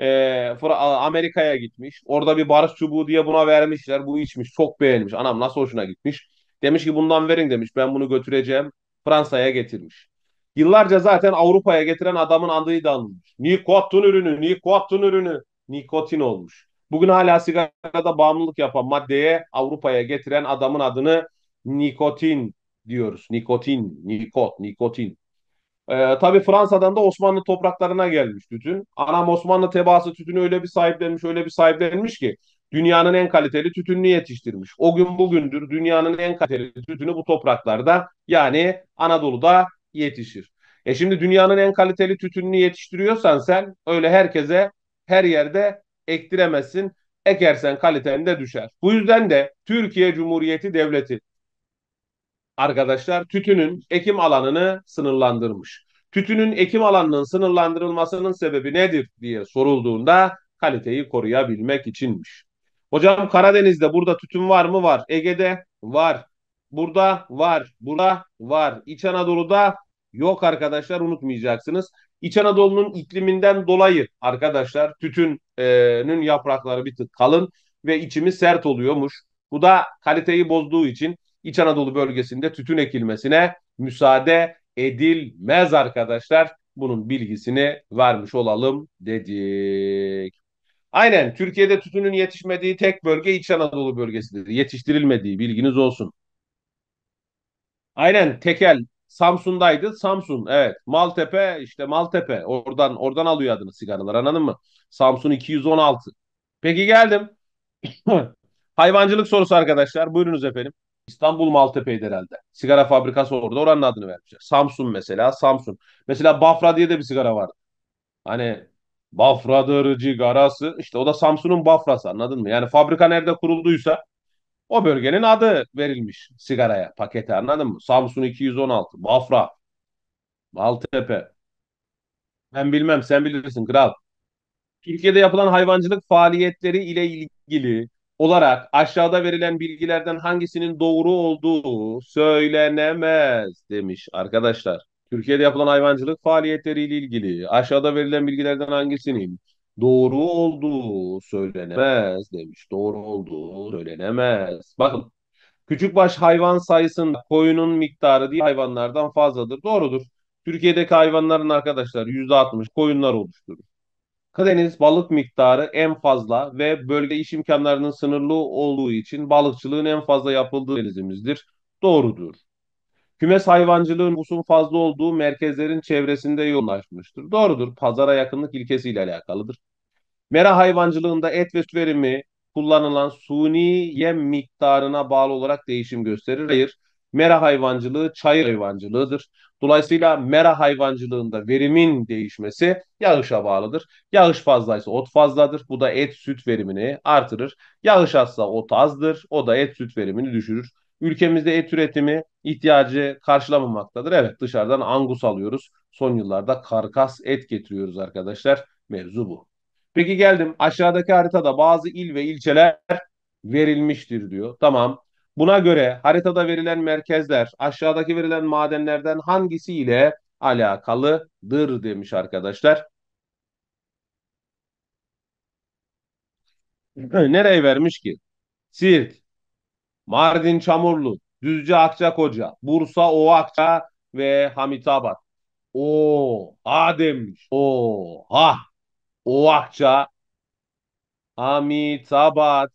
Speaker 1: e, Amerika'ya gitmiş. Orada bir barış çubuğu diye buna vermişler. Bu içmiş. Çok beğenmiş. Anam nasıl hoşuna gitmiş. Demiş ki bundan verin demiş. Ben bunu götüreceğim. Fransa'ya getirmiş. Yıllarca zaten Avrupa'ya getiren adamın adıydı anılmış. Nikotin ürünü, nikotin ürünü, nikotin olmuş. Bugün hala sigarada bağımlılık yapan maddeye Avrupa'ya getiren adamın adını nikotin diyoruz. Nikotin, nikot, nikotin. Ee, tabii Fransa'dan da Osmanlı topraklarına gelmiş tütün. Anam Osmanlı tebaası tütünü öyle bir sahiplenmiş, öyle bir sahiplenmiş ki dünyanın en kaliteli tütününü yetiştirmiş. O gün bugündür dünyanın en kaliteli tütünü bu topraklarda yani Anadolu'da yetişir. E şimdi dünyanın en kaliteli tütününü yetiştiriyorsan sen öyle herkese her yerde ektiremezsin. Ekersen kaliten de düşer. Bu yüzden de Türkiye Cumhuriyeti Devleti arkadaşlar tütünün ekim alanını sınırlandırmış. Tütünün ekim alanının sınırlandırılmasının sebebi nedir diye sorulduğunda kaliteyi koruyabilmek içinmiş. Hocam Karadeniz'de burada tütün var mı? Var. Ege'de var. Burada var. Burada var. İç Anadolu'da Yok arkadaşlar unutmayacaksınız. İç Anadolu'nun ikliminden dolayı arkadaşlar tütünün yaprakları bir tık kalın ve içimi sert oluyormuş. Bu da kaliteyi bozduğu için İç Anadolu bölgesinde tütün ekilmesine müsaade edilmez arkadaşlar. Bunun bilgisini vermiş olalım dedik. Aynen Türkiye'de tütünün yetişmediği tek bölge İç Anadolu bölgesidir. Yetiştirilmediği bilginiz olsun. Aynen tekel Samsun'daydı. Samsun evet. Maltepe işte Maltepe. Oradan oradan alıyor adını sigaralar anladın mı? Samsun 216. Peki geldim. Hayvancılık sorusu arkadaşlar. Buyurunuz efendim. İstanbul Maltepe'ydi herhalde. Sigara fabrikası orada. Oranın adını vermişler. Samsun mesela. Samsun. Mesela Bafra diye de bir sigara vardı. Hani Bafradır cigarası. İşte o da Samsun'un Bafrası anladın mı? Yani fabrika nerede kurulduysa o bölgenin adı verilmiş sigaraya, pakete anladın mı? Samsun 216, Bafra, Maltepe. Ben bilmem sen bilirsin kral. Türkiye'de yapılan hayvancılık faaliyetleri ile ilgili olarak aşağıda verilen bilgilerden hangisinin doğru olduğu söylenemez demiş arkadaşlar. Türkiye'de yapılan hayvancılık faaliyetleri ile ilgili aşağıda verilen bilgilerden hangisinin doğru olduğu söylenemez demiş. Doğru olduğu söylenemez. Bakın küçük baş hayvan sayısında koyunun miktarı diğer hayvanlardan fazladır. Doğrudur. Türkiye'deki hayvanların arkadaşlar %60 koyunlar oluşturur. Kadeniz balık miktarı en fazla ve bölge iş imkanlarının sınırlı olduğu için balıkçılığın en fazla yapıldığı denizimizdir. Doğrudur. Kümes hayvancılığın nüfusun fazla olduğu merkezlerin çevresinde yoğunlaşmıştır. Doğrudur. Pazara yakınlık ilkesiyle alakalıdır. Mera hayvancılığında et ve süt verimi kullanılan suni yem miktarına bağlı olarak değişim gösterir. Hayır. Mera hayvancılığı çayır hayvancılığıdır. Dolayısıyla mera hayvancılığında verimin değişmesi yağışa bağlıdır. Yağış fazlaysa ot fazladır. Bu da et süt verimini artırır. Yağış azsa ot azdır. O da et süt verimini düşürür. Ülkemizde et üretimi ihtiyacı karşılamamaktadır. Evet dışarıdan angus alıyoruz. Son yıllarda karkas et getiriyoruz arkadaşlar. Mevzu bu. Peki geldim aşağıdaki haritada bazı il ve ilçeler verilmiştir diyor. Tamam. Buna göre haritada verilen merkezler aşağıdaki verilen madenlerden hangisi ile alakalıdır demiş arkadaşlar. Nereye vermiş ki? Siirt, Mardin Çamurlu, Düzce Akçakoca, Bursa Ovakça ve Hamitabat. O A demiş. Ha. Ovakça, Hamitabat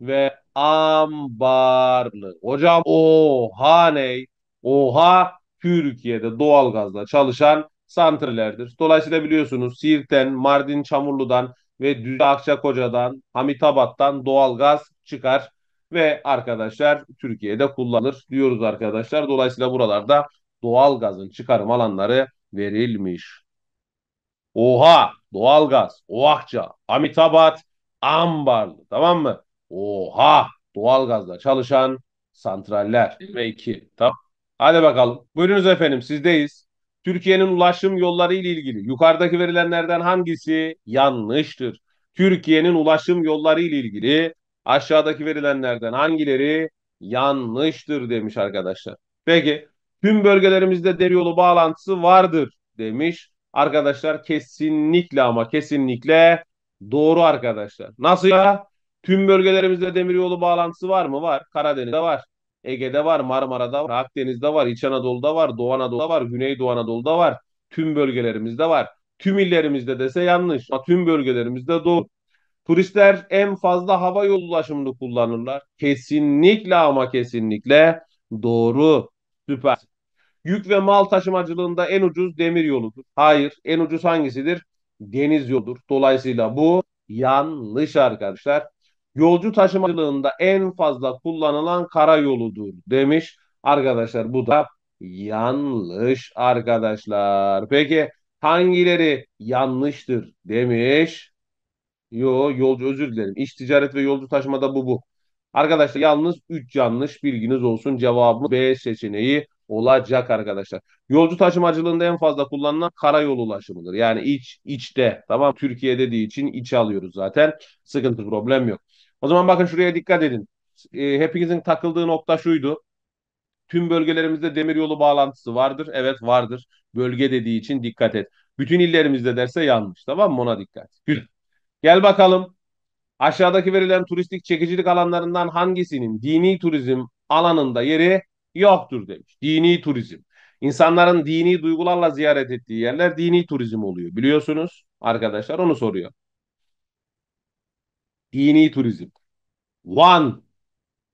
Speaker 1: ve Ambarlı. Hocam oha ney? Oha Türkiye'de doğalgazla çalışan santrallerdir. Dolayısıyla biliyorsunuz Siirt'ten, Mardin Çamurlu'dan ve Düzce Akçakoca'dan, Hamitabat'tan doğalgaz çıkar ve arkadaşlar Türkiye'de kullanılır diyoruz arkadaşlar. Dolayısıyla buralarda doğal gazın çıkarım alanları verilmiş. Oha doğalgaz, Oakça, Amitabat, Ambarlı tamam mı? Oha doğalgazla çalışan santraller ve iki. Tamam. Hadi bakalım. Buyurunuz efendim sizdeyiz. Türkiye'nin ulaşım yolları ile ilgili yukarıdaki verilenlerden hangisi yanlıştır? Türkiye'nin ulaşım yolları ile ilgili Aşağıdaki verilenlerden hangileri yanlıştır demiş arkadaşlar. Peki tüm bölgelerimizde deri bağlantısı vardır demiş. Arkadaşlar kesinlikle ama kesinlikle doğru arkadaşlar. Nasıl ya? Tüm bölgelerimizde demiryolu bağlantısı var mı? Var. Karadeniz'de var. Ege'de var, Marmara'da var, Akdeniz'de var, İç Anadolu'da var, Doğu Anadolu'da var, Güneydoğu Anadolu'da var. Tüm bölgelerimizde var. Tüm illerimizde dese yanlış. Tüm bölgelerimizde doğru. Turistler en fazla hava yolu ulaşımını kullanırlar. Kesinlikle ama kesinlikle doğru. Süper. Yük ve mal taşımacılığında en ucuz demir yoludur. Hayır, en ucuz hangisidir? Deniz yoludur. Dolayısıyla bu yanlış arkadaşlar. Yolcu taşımacılığında en fazla kullanılan kara yoludur demiş. Arkadaşlar bu da yanlış arkadaşlar. Peki hangileri yanlıştır demiş. Yo yolcu özür dilerim. İş ticaret ve yolcu taşımada bu bu. Arkadaşlar yalnız 3 yanlış bilginiz olsun. Cevabı B seçeneği olacak arkadaşlar. Yolcu taşımacılığında en fazla kullanılan karayol ulaşımıdır. Yani iç, içte. Tamam Türkiye dediği için iç alıyoruz zaten. Sıkıntı problem yok. O zaman bakın şuraya dikkat edin. E, hepinizin takıldığı nokta şuydu. Tüm bölgelerimizde demiryolu bağlantısı vardır. Evet vardır. Bölge dediği için dikkat et. Bütün illerimizde derse yanlış. Tamam mı? Ona dikkat. Güzel. Gel bakalım. Aşağıdaki verilen turistik çekicilik alanlarından hangisinin dini turizm alanında yeri yoktur demiş. Dini turizm. İnsanların dini duygularla ziyaret ettiği yerler dini turizm oluyor. Biliyorsunuz arkadaşlar onu soruyor. Dini turizm. Van,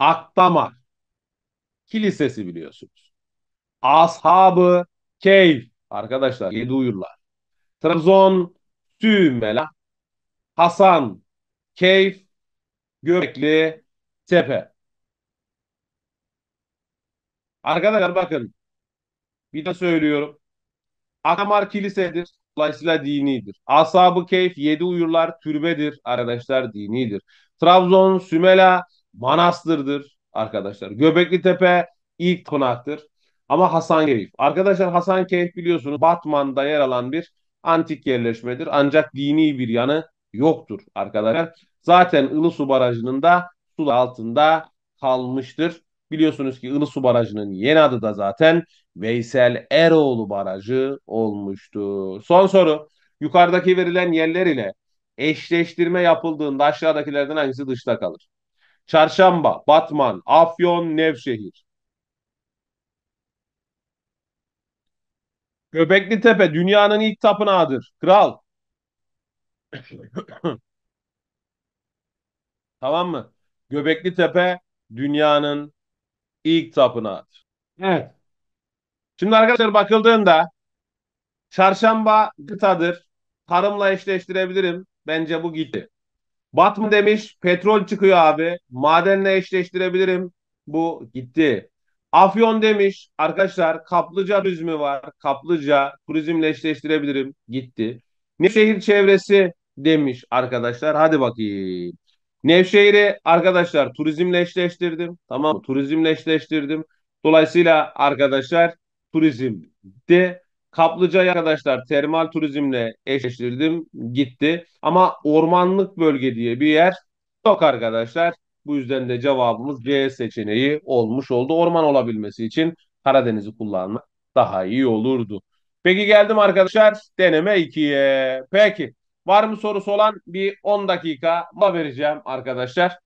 Speaker 1: Akdamar Kilisesi biliyorsunuz. Ashabı Keyf arkadaşlar yedi uyurlar. Trabzon Sümela Hasan, Keyf, Göbekli, Tepe. Arkadaşlar bakın. Bir de söylüyorum. Akamar kilisedir. Dolayısıyla dinidir. Asabı Keyf, Yedi Uyurlar, Türbedir. Arkadaşlar dinidir. Trabzon, Sümela, Manastır'dır. Arkadaşlar. Göbekli Tepe ilk konaktır. Ama Hasan Hasankeyf. Arkadaşlar Hasan Hasankeyf biliyorsunuz Batman'da yer alan bir antik yerleşmedir. Ancak dini bir yanı yoktur arkadaşlar. Zaten Ilısu Barajı'nın da su altında kalmıştır. Biliyorsunuz ki Ilısu Barajı'nın yeni adı da zaten Veysel Eroğlu Barajı olmuştur. Son soru. Yukarıdaki verilen yerler ile eşleştirme yapıldığında aşağıdakilerden hangisi dışta kalır? Çarşamba, Batman, Afyon, Nevşehir. Göbekli Tepe dünyanın ilk tapınağıdır. Kral, Tamam mı? Göbekli Tepe dünyanın ilk tapınağıdır. Evet. Şimdi arkadaşlar bakıldığında çarşamba kıtadır. Tarımla eşleştirebilirim. Bence bu gitti. Batman demiş petrol çıkıyor abi. Madenle eşleştirebilirim. Bu gitti. Afyon demiş arkadaşlar kaplıca turizmi var. Kaplıca turizmle eşleştirebilirim. Gitti. Nevşehir çevresi demiş arkadaşlar. Hadi bakayım. Nevşehir'i arkadaşlar turizmle eşleştirdim. Tamam mı? Turizmle eşleştirdim. Dolayısıyla arkadaşlar turizm de Kaplıca'yı arkadaşlar termal turizmle eşleştirdim gitti. Ama ormanlık bölge diye bir yer yok arkadaşlar. Bu yüzden de cevabımız C seçeneği olmuş oldu. Orman olabilmesi için Karadeniz'i kullanmak daha iyi olurdu. Peki geldim arkadaşlar deneme 2'ye. Peki var mı sorusu olan bir 10 dakika mı vereceğim arkadaşlar.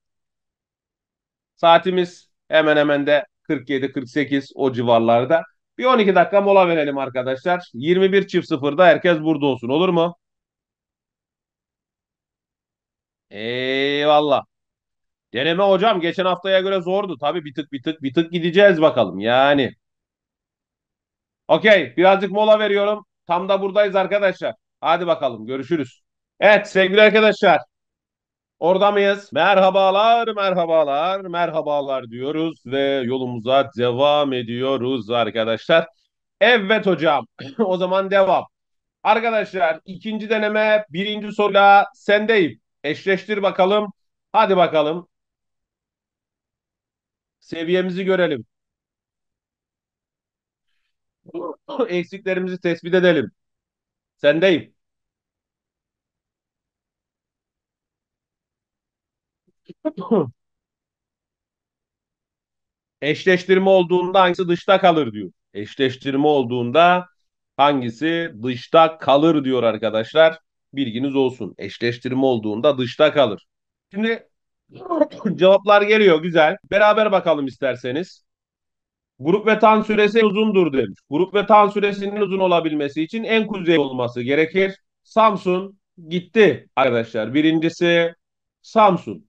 Speaker 1: Saatimiz hemen hemen de 47-48 o civarlarda. Bir 12 dakika mola verelim arkadaşlar. 21 çift sıfırda herkes burada olsun olur mu? Eyvallah. Deneme hocam geçen haftaya göre zordu. Tabii bir tık bir tık bir tık gideceğiz bakalım yani. Okey birazcık mola veriyorum. Tam da buradayız arkadaşlar. Hadi bakalım görüşürüz. Evet sevgili arkadaşlar. Orada mıyız? Merhabalar, merhabalar, merhabalar diyoruz ve yolumuza devam ediyoruz arkadaşlar. Evet hocam. o zaman devam. Arkadaşlar ikinci deneme birinci soruyla sendeyim. Eşleştir bakalım. Hadi bakalım. Seviyemizi görelim. eksiklerimizi tespit edelim. Sendeyim. Eşleştirme olduğunda hangisi dışta kalır diyor. Eşleştirme olduğunda hangisi dışta kalır diyor arkadaşlar. Bilginiz olsun. Eşleştirme olduğunda dışta kalır. Şimdi cevaplar geliyor güzel. Beraber bakalım isterseniz. Grup ve tan süresi uzundur demiş. Grup ve tan süresinin uzun olabilmesi için en kuzey olması gerekir. Samsun gitti arkadaşlar. Birincisi Samsun.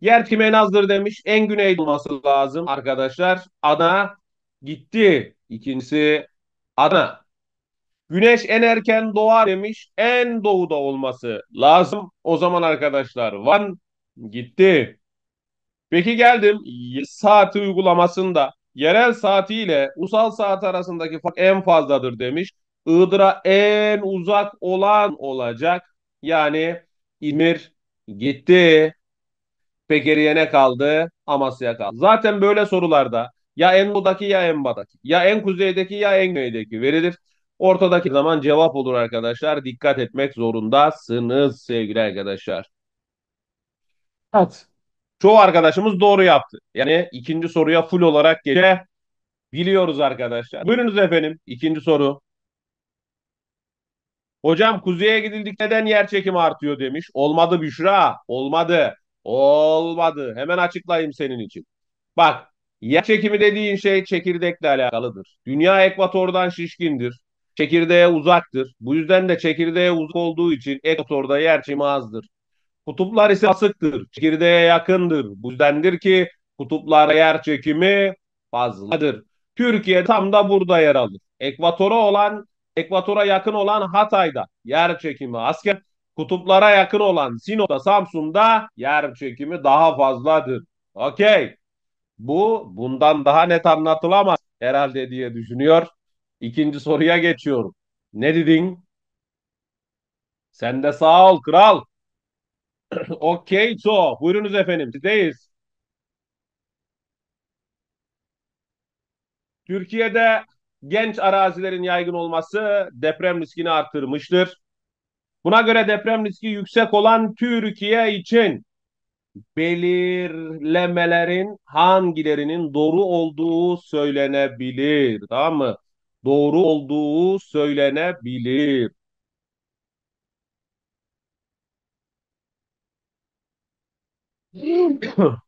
Speaker 1: Yer kime en azdır demiş. En güney olması lazım arkadaşlar. Adana gitti. İkincisi Adana. Güneş en erken doğar demiş. En doğuda olması lazım. O zaman arkadaşlar Van gitti. Peki geldim saati uygulamasında yerel saatiyle, ile ulusal saat arasındaki fark en fazladır demiş. Iğdır'a en uzak olan olacak. Yani İzmir gitti. Pekeriye ne kaldı? Amasya kaldı. Zaten böyle sorularda ya en doğudaki ya en batıdaki, ya en kuzeydeki ya en güneydeki verilir. Ortadaki zaman cevap olur arkadaşlar. Dikkat etmek zorundasınız sevgili arkadaşlar. Evet çoğu arkadaşımız doğru yaptı. Yani ikinci soruya full olarak geçe biliyoruz arkadaşlar. Buyurunuz efendim ikinci soru. Hocam kuzeye gidildik neden yer çekimi artıyor demiş. Olmadı Büşra. Olmadı. Olmadı. Hemen açıklayayım senin için. Bak yer çekimi dediğin şey çekirdekle alakalıdır. Dünya ekvatordan şişkindir. Çekirdeğe uzaktır. Bu yüzden de çekirdeğe uzak olduğu için ekvatorda yer çekimi azdır. Kutuplar ise asıktır, çekirdeğe yakındır. Bu yüzdendir ki kutuplara yer çekimi fazladır. Türkiye tam da burada yer alır. Ekvatora olan, ekvatora yakın olan Hatay'da yer çekimi asker, kutuplara yakın olan Sinop'ta, Samsun'da yer çekimi daha fazladır. Okey. Bu bundan daha net anlatılamaz herhalde diye düşünüyor. İkinci soruya geçiyorum. Ne dedin? Sen de sağ ol kral. Okey so. Buyurunuz efendim. Sizdeyiz. Türkiye'de genç arazilerin yaygın olması deprem riskini artırmıştır. Buna göre deprem riski yüksek olan Türkiye için belirlemelerin hangilerinin doğru olduğu söylenebilir. Tamam mı? Doğru olduğu söylenebilir.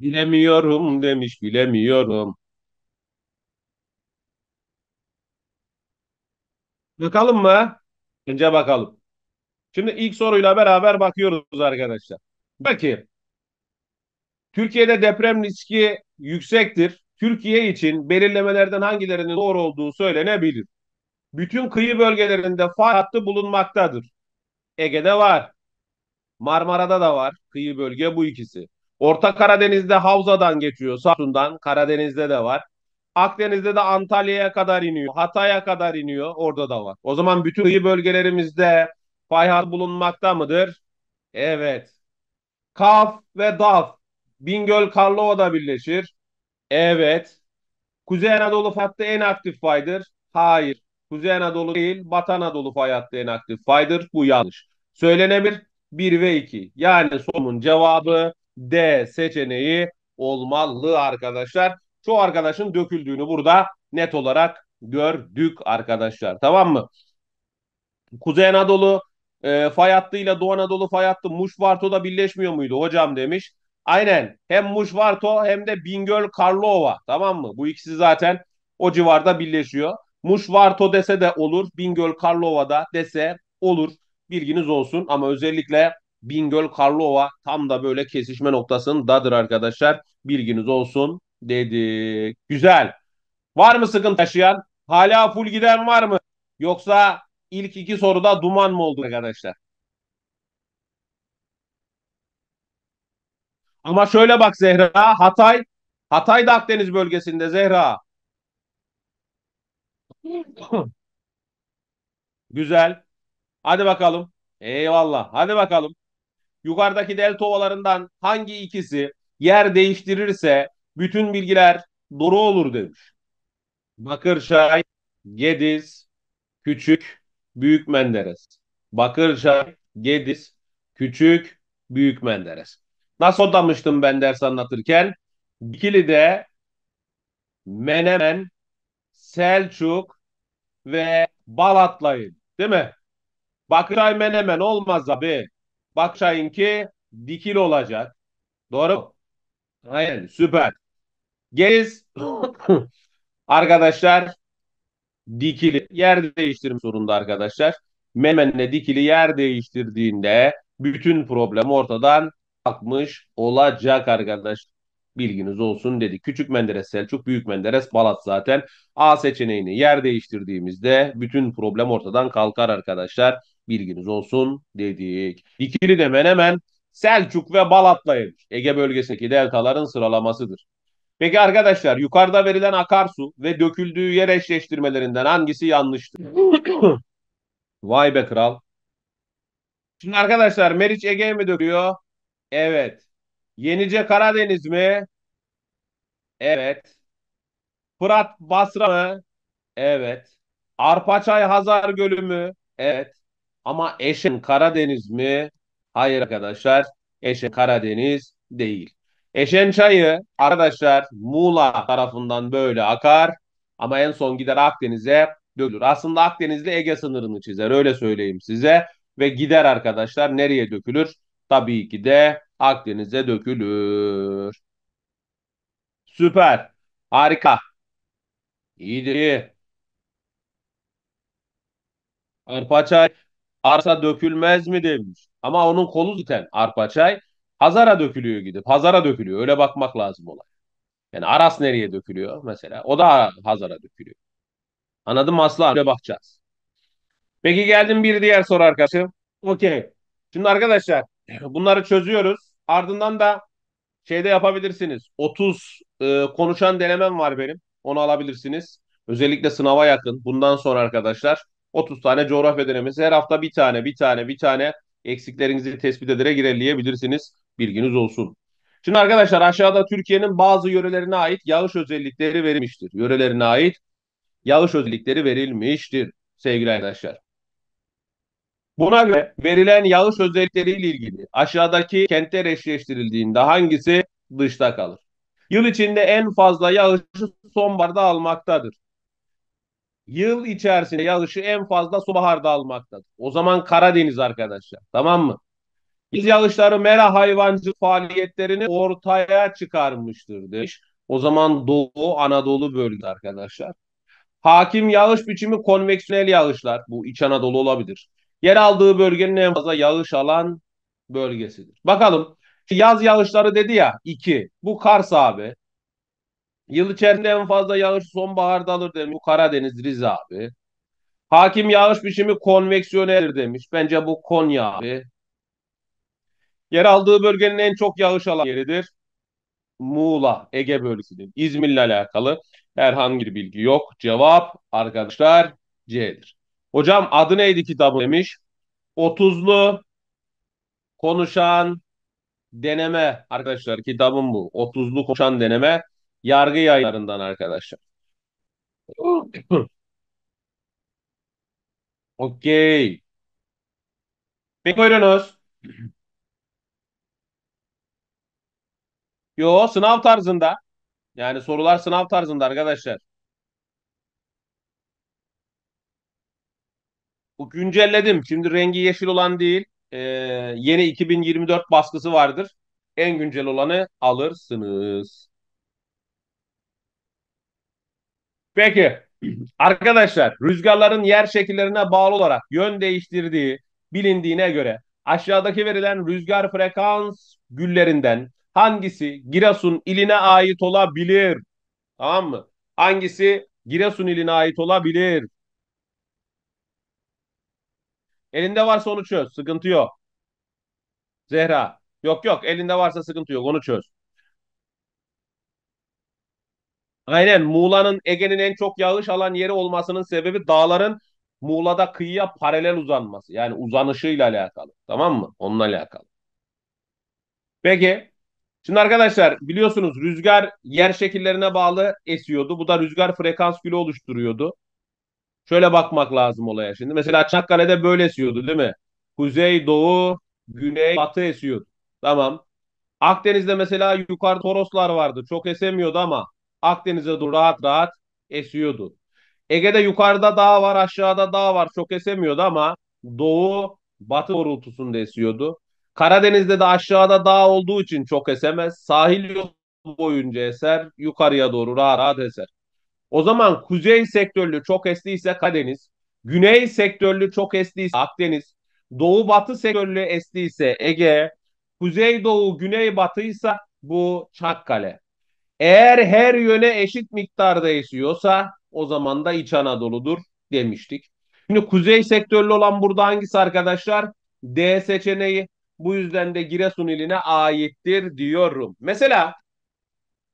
Speaker 1: Bilemiyorum demiş, bilemiyorum. Bakalım mı? Önce bakalım. Şimdi ilk soruyla beraber bakıyoruz arkadaşlar. Peki. Türkiye'de deprem riski yüksektir. Türkiye için belirlemelerden hangilerinin doğru olduğu söylenebilir. Bütün kıyı bölgelerinde fay hattı bulunmaktadır. Ege'de var. Marmara'da da var. Kıyı bölge bu ikisi. Orta Karadeniz'de Havza'dan geçiyor. Samsun'dan Karadeniz'de de var. Akdeniz'de de Antalya'ya kadar iniyor. Hatay'a kadar iniyor. Orada da var. O zaman bütün kıyı bölgelerimizde fay hattı bulunmakta mıdır? Evet. Kaf ve Daf Bingöl Karlova'da birleşir. Evet. Kuzey Anadolu fay hattı en aktif faydır. Hayır. Kuzey Anadolu değil, Batı Anadolu fay hattı en aktif faydır. Bu yanlış. Söylenebilir 1 ve 2. Yani sorunun cevabı D seçeneği olmalı arkadaşlar. Çoğu arkadaşın döküldüğünü burada net olarak gördük arkadaşlar. Tamam mı? Kuzey Anadolu e, fay hattıyla Doğu Anadolu fay hattı Muş Varto'da birleşmiyor muydu hocam demiş. Aynen. Hem Muşvarto hem de Bingöl Karlova. Tamam mı? Bu ikisi zaten o civarda birleşiyor. Muşvarto dese de olur. Bingöl Karlova'da dese olur. Bilginiz olsun ama özellikle Bingöl Karlova tam da böyle kesişme noktasındadır arkadaşlar. Bilginiz olsun Dedi. Güzel. Var mı sıkıntı taşıyan? Hala full giden var mı? Yoksa ilk iki soruda duman mı oldu arkadaşlar? Ama şöyle bak Zehra, Hatay, Hatay da Akdeniz bölgesinde Zehra. Güzel. Hadi bakalım. Eyvallah. Hadi bakalım. Yukarıdaki delta ovalarından hangi ikisi yer değiştirirse bütün bilgiler doğru olur demiş. Bakırçay, Gediz, Küçük, Büyük Menderes. Bakırçay, Gediz, Küçük, Büyük Menderes. Nasıl odamıştım ben ders anlatırken? Dikili'de Menemen, Selçuk ve Balatlayın. Değil mi? Bakçay Menemen olmaz abi. Bakçay'ınki dikil olacak. Doğru mu? Aynen süper. Geliz arkadaşlar dikili yer değiştirme zorunda arkadaşlar. Menemenle dikili yer değiştirdiğinde bütün problem ortadan kalkmış olacak arkadaş. Bilginiz olsun dedi. Küçük Menderes Selçuk, Büyük Menderes Balat zaten. A seçeneğini yer değiştirdiğimizde bütün problem ortadan kalkar arkadaşlar. Bilginiz olsun dedik. İkili de Menemen, Selçuk ve Balat'la yemiş. Ege bölgesindeki deltaların sıralamasıdır. Peki arkadaşlar yukarıda verilen akarsu ve döküldüğü yer eşleştirmelerinden hangisi yanlıştır? Vay be kral. Şimdi arkadaşlar Meriç Ege'ye mi döküyor? Evet. Yenice Karadeniz mi? Evet. Fırat Basra mı? Evet. Arpaçay Hazar Gölü mü? Evet. Ama Eşen Karadeniz mi? Hayır arkadaşlar. Eşen Karadeniz değil. Eşen çayı arkadaşlar Muğla tarafından böyle akar ama en son gider Akdeniz'e dökülür. Aslında Akdeniz ile Ege sınırını çizer öyle söyleyeyim size ve gider arkadaşlar nereye dökülür? tabii ki de Akdeniz'e dökülür. Süper. Harika. İyiydi. Arpa çay arsa dökülmez mi demiş. Ama onun kolu Arpa çay Hazara dökülüyor gidip. Hazara dökülüyor. Öyle bakmak lazım olay. Yani Aras nereye dökülüyor mesela? O da Hazara dökülüyor. Anladın mı Aslan? Öyle bakacağız. Peki geldim bir diğer soru arkadaşım. Okey. Şimdi arkadaşlar bunları çözüyoruz. Ardından da şeyde yapabilirsiniz. 30 e, konuşan denemem var benim. Onu alabilirsiniz. Özellikle sınava yakın. Bundan sonra arkadaşlar 30 tane coğrafya denemesi. Her hafta bir tane, bir tane, bir tane eksiklerinizi tespit ederek ilerleyebilirsiniz. Bilginiz olsun. Şimdi arkadaşlar aşağıda Türkiye'nin bazı yörelerine ait yağış özellikleri verilmiştir. Yörelerine ait yağış özellikleri verilmiştir sevgili arkadaşlar. Buna göre verilen yağış özellikleriyle ilgili aşağıdaki kentler eşleştirildiğinde hangisi dışta kalır? Yıl içinde en fazla yağışı sonbaharda almaktadır. Yıl içerisinde yağışı en fazla sonbaharda almaktadır. O zaman Karadeniz arkadaşlar. Tamam mı? Biz yağışları mera hayvancı faaliyetlerini ortaya çıkarmıştır demiş. O zaman Doğu Anadolu bölgesi arkadaşlar. Hakim yağış biçimi konveksiyonel yağışlar. Bu İç Anadolu olabilir. Yer aldığı bölgenin en fazla yağış alan bölgesidir. Bakalım yaz yağışları dedi ya 2. Bu Kars abi. Yıl içerisinde en fazla yağış sonbaharda alır demiş. Bu Karadeniz Rize abi. Hakim yağış biçimi konveksiyoneldir demiş. Bence bu Konya abi. Yer aldığı bölgenin en çok yağış alan yeridir. Muğla, Ege bölgesidir. İzmir'le alakalı herhangi bir bilgi yok. Cevap arkadaşlar C'dir. Hocam adı neydi kitabı demiş. Otuzlu konuşan deneme arkadaşlar kitabım bu. Otuzlu konuşan deneme yargı yayınlarından arkadaşlar. Okey. Bir buyurunuz. Yo sınav tarzında. Yani sorular sınav tarzında arkadaşlar. güncelledim. Şimdi rengi yeşil olan değil. E, yeni 2024 baskısı vardır. En güncel olanı alırsınız. Peki. Arkadaşlar rüzgarların yer şekillerine bağlı olarak yön değiştirdiği bilindiğine göre aşağıdaki verilen rüzgar frekans güllerinden hangisi Giresun iline ait olabilir? Tamam mı? Hangisi Giresun iline ait olabilir? Elinde varsa onu çöz. Sıkıntı yok. Zehra. Yok yok elinde varsa sıkıntı yok onu çöz. Aynen Muğla'nın Ege'nin en çok yağış alan yeri olmasının sebebi dağların Muğla'da kıyıya paralel uzanması. Yani uzanışıyla alakalı. Tamam mı? Onunla alakalı. Peki. Şimdi arkadaşlar biliyorsunuz rüzgar yer şekillerine bağlı esiyordu. Bu da rüzgar frekans gülü oluşturuyordu şöyle bakmak lazım olaya şimdi. Mesela Çanakkale'de böyle esiyordu değil mi? Kuzey, doğu, güney, batı esiyordu. Tamam. Akdeniz'de mesela yukarı Toroslar vardı. Çok esemiyordu ama Akdeniz'de dur rahat rahat esiyordu. Ege'de yukarıda dağ var, aşağıda dağ var. Çok esemiyordu ama doğu, batı doğrultusunda esiyordu. Karadeniz'de de aşağıda dağ olduğu için çok esemez. Sahil yolu boyunca eser, yukarıya doğru rahat rahat eser. O zaman kuzey sektörlü çok esniyse Kadeniz, güney sektörlü çok esniyse Akdeniz, doğu batı sektörlü esniyse Ege, kuzey doğu güney batıysa bu Çakkale. Eğer her yöne eşit miktarda esiyorsa o zaman da İç Anadolu'dur demiştik. Şimdi kuzey sektörlü olan burada hangisi arkadaşlar? D seçeneği. Bu yüzden de Giresun iline aittir diyorum. Mesela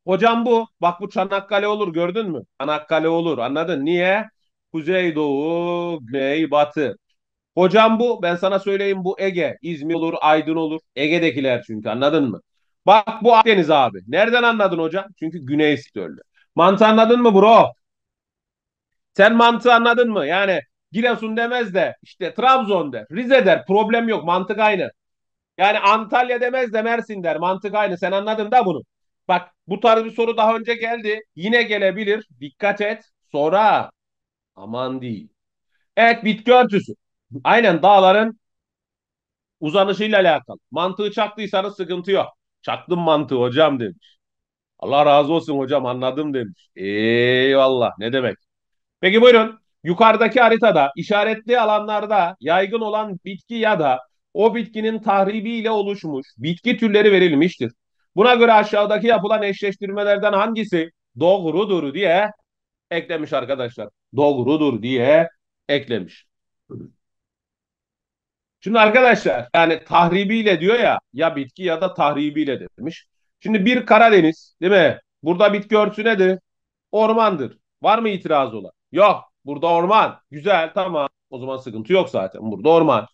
Speaker 1: Hocam bu. Bak bu Çanakkale olur gördün mü? Çanakkale olur anladın. Niye? Kuzeydoğu, güneybatı. Hocam bu ben sana söyleyeyim bu Ege. İzmir olur, Aydın olur. Ege'dekiler çünkü anladın mı? Bak bu Akdeniz abi. Nereden anladın hocam? Çünkü güney sitörlü. Mantı anladın mı bro? Sen mantı anladın mı? Yani Giresun demez de işte Trabzon der, Rize der. Problem yok mantık aynı. Yani Antalya demez de Mersin der. Mantık aynı. Sen anladın da bunu. Bak bu tarz bir soru daha önce geldi. Yine gelebilir. Dikkat et. Sonra aman değil. Evet bitki örtüsü. Aynen dağların uzanışıyla alakalı. Mantığı çaktıysanız sıkıntı yok. Çaktım mantığı hocam demiş. Allah razı olsun hocam anladım demiş. Eyvallah ne demek. Peki buyurun. Yukarıdaki haritada işaretli alanlarda yaygın olan bitki ya da o bitkinin tahribiyle oluşmuş bitki türleri verilmiştir. Buna göre aşağıdaki yapılan eşleştirmelerden hangisi doğrudur diye eklemiş arkadaşlar. Doğrudur diye eklemiş. Şimdi arkadaşlar yani tahribiyle diyor ya ya bitki ya da tahribiyle demiş. Şimdi bir Karadeniz değil mi? Burada bitki örtüsü nedir? Ormandır. Var mı itiraz olan? Yok. Burada orman. Güzel tamam. O zaman sıkıntı yok zaten. Burada orman.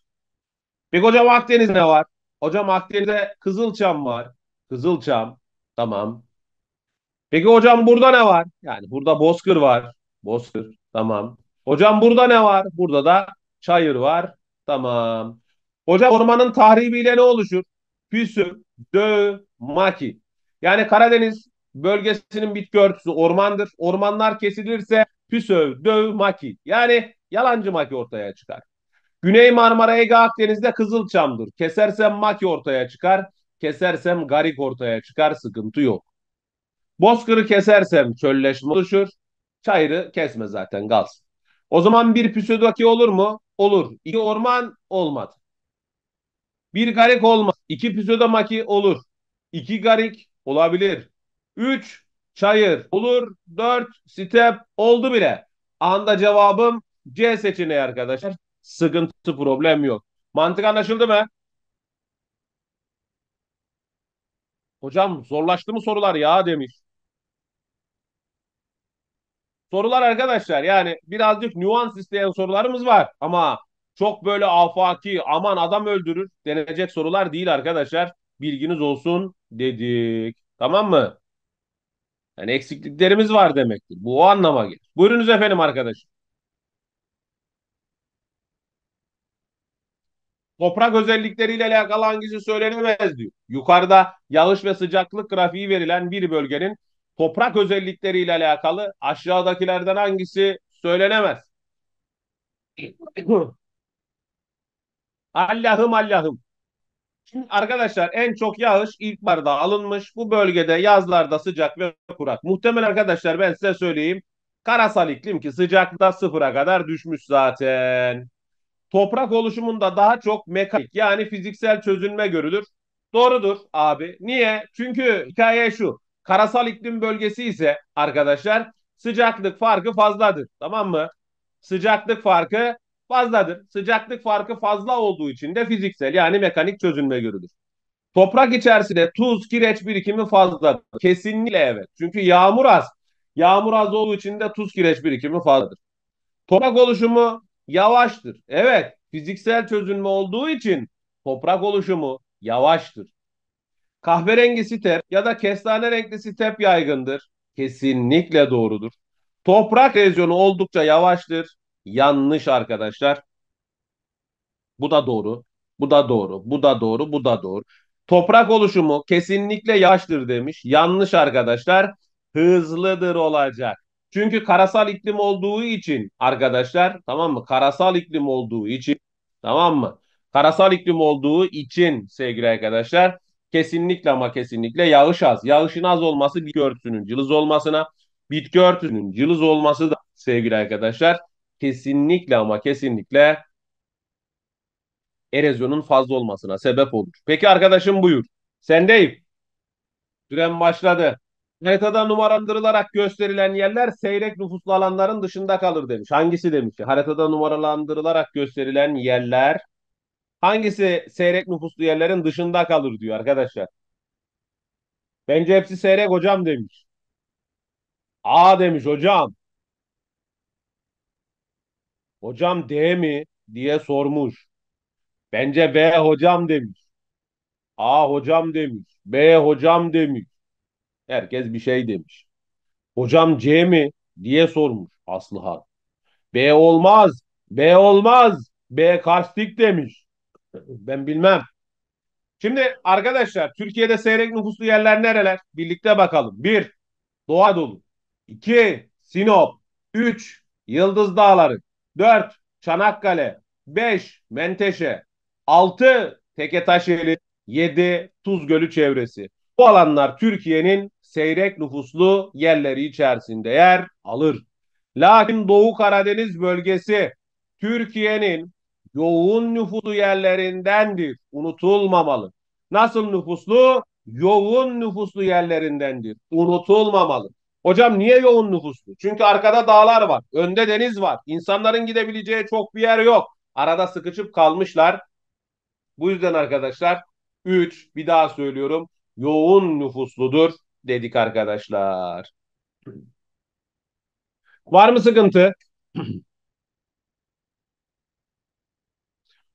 Speaker 1: Peki hocam Akdeniz ne var? Hocam Akdeniz'de Kızılçam var. Kızılçam. Tamam. Peki hocam burada ne var? Yani burada Bozkır var. Bozkır. Tamam. Hocam burada ne var? Burada da çayır var. Tamam. Hocam ormanın tahribiyle ne oluşur? Püsüm, dö, maki. Yani Karadeniz bölgesinin bitki örtüsü ormandır. Ormanlar kesilirse püsöv, dö, maki. Yani yalancı maki ortaya çıkar. Güney Marmara, Ege Akdeniz'de kızılçamdır. Kesersen maki ortaya çıkar. Kesersem garik ortaya çıkar sıkıntı yok. Bozkır'ı kesersem çölleşme oluşur. Çayır'ı kesme zaten kalsın. O zaman bir pseudoki olur mu? Olur. İki orman olmadı. Bir garik olmaz. İki pseudomaki olur. İki garik olabilir. Üç çayır olur. Dört step oldu bile. Anda cevabım C seçeneği arkadaşlar. Sıkıntı problem yok. Mantık anlaşıldı mı? Hocam zorlaştı mı sorular ya demiş. Sorular arkadaşlar yani birazcık nüans isteyen sorularımız var ama çok böyle afaki aman adam öldürür denecek sorular değil arkadaşlar. Bilginiz olsun dedik. Tamam mı? Yani eksikliklerimiz var demektir. Bu o anlama gelir. Buyurunuz efendim arkadaşım. Toprak özellikleriyle alakalı hangisi söylenemez diyor. Yukarıda yağış ve sıcaklık grafiği verilen bir bölgenin toprak özellikleriyle alakalı aşağıdakilerden hangisi söylenemez? Allah'ım Allah'ım. Şimdi arkadaşlar en çok yağış ilkbaharda alınmış. Bu bölgede yazlarda sıcak ve kurak. Muhtemel arkadaşlar ben size söyleyeyim. Karasal iklim ki sıcakta sıfıra kadar düşmüş zaten. Toprak oluşumunda daha çok mekanik yani fiziksel çözünme görülür. Doğrudur abi. Niye? Çünkü hikaye şu. Karasal iklim bölgesi ise arkadaşlar sıcaklık farkı fazladır. Tamam mı? Sıcaklık farkı fazladır. Sıcaklık farkı fazla olduğu için de fiziksel yani mekanik çözünme görülür. Toprak içerisinde tuz, kireç birikimi fazladır. Kesinlikle evet. Çünkü yağmur az. Yağmur az olduğu için de tuz kireç birikimi fazladır. Toprak oluşumu yavaştır. Evet, fiziksel çözünme olduğu için toprak oluşumu yavaştır. Kahverengi step ya da kestane renkli step yaygındır. Kesinlikle doğrudur. Toprak erozyonu oldukça yavaştır. Yanlış arkadaşlar. Bu da doğru. Bu da doğru. Bu da doğru. Bu da doğru. Toprak oluşumu kesinlikle yavaştır demiş. Yanlış arkadaşlar. Hızlıdır olacak. Çünkü karasal iklim olduğu için arkadaşlar tamam mı? Karasal iklim olduğu için tamam mı? Karasal iklim olduğu için sevgili arkadaşlar kesinlikle ama kesinlikle yağış az. Yağışın az olması bitki örtüsünün cılız olmasına, bitki örtüsünün cılız olması da sevgili arkadaşlar kesinlikle ama kesinlikle erozyonun fazla olmasına sebep olur. Peki arkadaşım buyur. Sendeyim. Süren başladı. Haritada numaralandırılarak gösterilen yerler seyrek nüfuslu alanların dışında kalır demiş. Hangisi demiş? Haritada numaralandırılarak gösterilen yerler hangisi seyrek nüfuslu yerlerin dışında kalır diyor arkadaşlar. Bence hepsi seyrek hocam demiş. A demiş hocam. Hocam D mi diye sormuş. Bence B hocam demiş. A hocam demiş. B hocam demiş. Herkes bir şey demiş. Hocam C mi diye sormuş Aslıhan. B olmaz, B olmaz, B karstik demiş. Ben bilmem. Şimdi arkadaşlar Türkiye'de seyrek nüfuslu yerler nereler? Birlikte bakalım. 1. Doğu Anadolu. 2. Sinop. 3. Yıldız Dağları. 4. Çanakkale. 5. Menteşe. 6. Teketaşehir. 7. Gölü çevresi. Bu alanlar Türkiye'nin seyrek nüfuslu yerleri içerisinde yer alır. Lakin Doğu Karadeniz bölgesi Türkiye'nin yoğun nüfuslu yerlerindendir. Unutulmamalı. Nasıl nüfuslu? Yoğun nüfuslu yerlerindendir. Unutulmamalı. Hocam niye yoğun nüfuslu? Çünkü arkada dağlar var, önde deniz var. İnsanların gidebileceği çok bir yer yok. Arada sıkışıp kalmışlar. Bu yüzden arkadaşlar 3 bir daha söylüyorum yoğun nüfusludur dedik arkadaşlar. Var mı sıkıntı?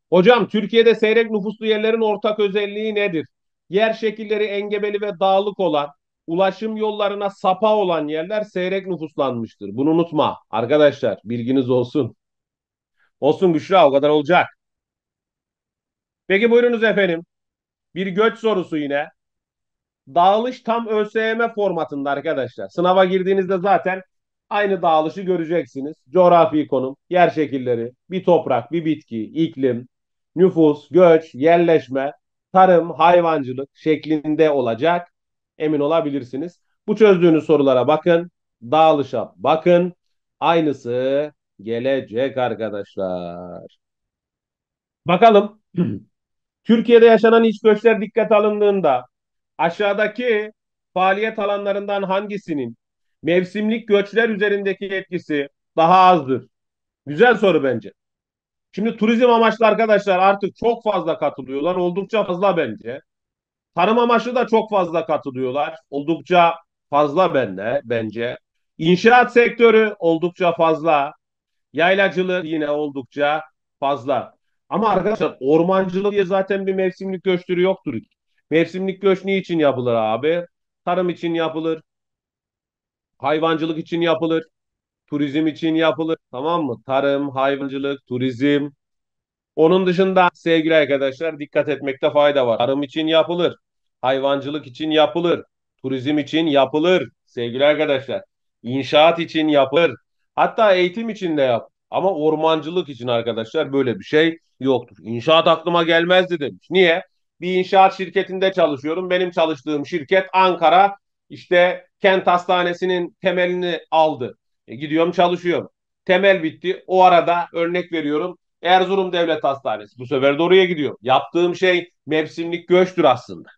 Speaker 1: Hocam Türkiye'de seyrek nüfuslu yerlerin ortak özelliği nedir? Yer şekilleri engebeli ve dağlık olan, ulaşım yollarına sapa olan yerler seyrek nüfuslanmıştır. Bunu unutma arkadaşlar bilginiz olsun. Olsun Büşra o kadar olacak. Peki buyurunuz efendim. Bir göç sorusu yine. Dağılış tam ÖSYM formatında arkadaşlar. Sınava girdiğinizde zaten aynı dağılışı göreceksiniz. Coğrafi konum, yer şekilleri, bir toprak, bir bitki, iklim, nüfus, göç, yerleşme, tarım, hayvancılık şeklinde olacak. Emin olabilirsiniz. Bu çözdüğünüz sorulara bakın. Dağılışa bakın. Aynısı gelecek arkadaşlar. Bakalım. Türkiye'de yaşanan iç göçler dikkate alındığında Aşağıdaki faaliyet alanlarından hangisinin mevsimlik göçler üzerindeki etkisi daha azdır? Güzel soru bence. Şimdi turizm amaçlı arkadaşlar artık çok fazla katılıyorlar. Oldukça fazla bence. Tarım amaçlı da çok fazla katılıyorlar. Oldukça fazla bende bence. İnşaat sektörü oldukça fazla. Yaylacılık yine oldukça fazla. Ama arkadaşlar ormancılık diye zaten bir mevsimlik göç yoktur ki. Mevsimlik göç ne için yapılır abi? Tarım için yapılır. Hayvancılık için yapılır. Turizm için yapılır. Tamam mı? Tarım, hayvancılık, turizm. Onun dışında sevgili arkadaşlar dikkat etmekte fayda var. Tarım için yapılır. Hayvancılık için yapılır. Turizm için yapılır sevgili arkadaşlar. İnşaat için yapılır. Hatta eğitim için de yap. Ama ormancılık için arkadaşlar böyle bir şey yoktur. İnşaat aklıma gelmezdi demiş. Niye? bir inşaat şirketinde çalışıyorum. Benim çalıştığım şirket Ankara işte kent hastanesinin temelini aldı. E, gidiyorum çalışıyorum. Temel bitti. O arada örnek veriyorum. Erzurum Devlet Hastanesi. Bu sefer de oraya gidiyorum. Yaptığım şey mevsimlik göçtür aslında.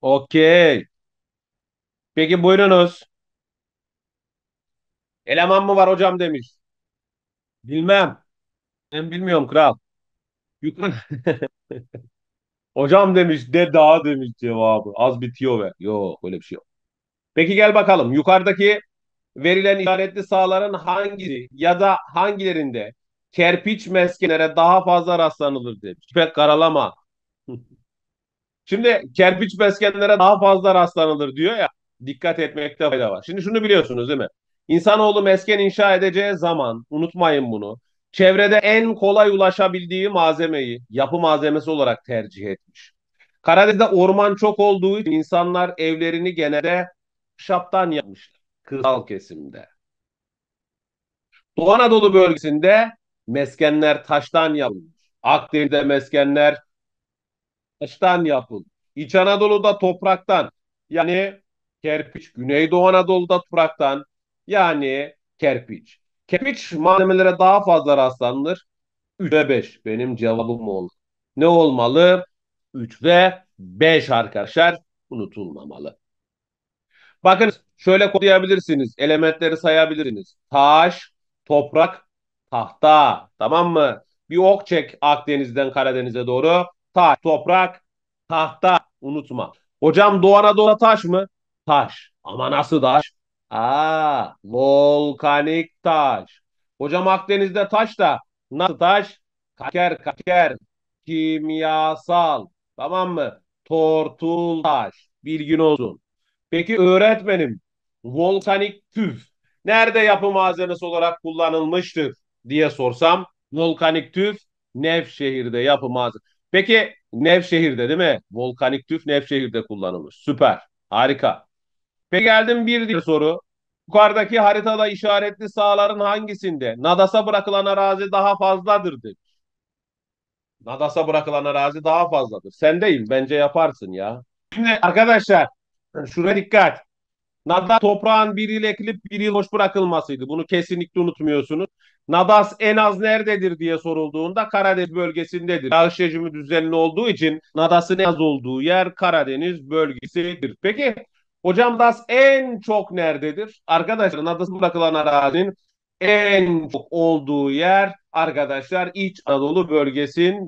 Speaker 1: Okey. Peki buyurunuz. Eleman mı var hocam demiş. Bilmem. Ben bilmiyorum kral. Yukarı... Hocam demiş de daha demiş cevabı. Az bitiyor ve. Yok öyle bir şey yok. Peki gel bakalım. Yukarıdaki verilen işaretli sahaların hangisi ya da hangilerinde kerpiç meskenlere daha fazla rastlanılır demiş. Pek karalama. Şimdi kerpiç meskenlere daha fazla rastlanılır diyor ya. Dikkat etmekte fayda var. Şimdi şunu biliyorsunuz değil mi? İnsanoğlu mesken inşa edeceği zaman unutmayın bunu. Çevrede en kolay ulaşabildiği malzemeyi yapı malzemesi olarak tercih etmiş. Karadeniz'de orman çok olduğu için insanlar evlerini genelde şaptan yapmışlar. Kırsal kesimde. Doğu Anadolu bölgesinde meskenler taştan yapılmış. Akdeniz'de meskenler taştan yapılmış. İç Anadolu'da topraktan yani kerpiç. Güneydoğu Anadolu'da topraktan yani kerpiç. Kemik malzemelere daha fazla rastlanılır. 3 ve 5 benim cevabım oldu. Ne olmalı? 3 ve 5 arkadaşlar unutulmamalı. Bakın şöyle kodlayabilirsiniz. Elementleri sayabilirsiniz. Taş, toprak, tahta. Tamam mı? Bir ok çek Akdeniz'den Karadeniz'e doğru. Taş, toprak, tahta. Unutma. Hocam Doğu Anadolu'da taş mı? Taş. Ama nasıl taş? Aa, volkanik taş. Hocam Akdeniz'de taş da nasıl taş? Kaker kaker. Kimyasal. Tamam mı? Tortul taş. Bilgin olsun. Peki öğretmenim volkanik tüf nerede yapı malzemesi olarak kullanılmıştır diye sorsam volkanik tüf Nevşehir'de yapı malzemesi. Peki Nevşehir'de değil mi? Volkanik tüf Nevşehir'de kullanılmış. Süper. Harika. Ve geldim bir diğer soru. Yukarıdaki haritada işaretli sahaların hangisinde Nadas'a bırakılan arazi daha fazladır demiş. Nadas'a bırakılan arazi daha fazladır. Sen değil, bence yaparsın ya. Şimdi arkadaşlar şuraya dikkat. Nadas toprağın bir yıl ekilip bir yıl boş bırakılmasıydı. Bunu kesinlikle unutmuyorsunuz. Nadas en az nerededir diye sorulduğunda Karadeniz bölgesindedir. Yağış rejimi düzenli olduğu için Nadas'ın en az olduğu yer Karadeniz bölgesidir. Peki Hocam DAS en çok nerededir? Arkadaşlar adası bırakılan arazinin en çok olduğu yer arkadaşlar İç Anadolu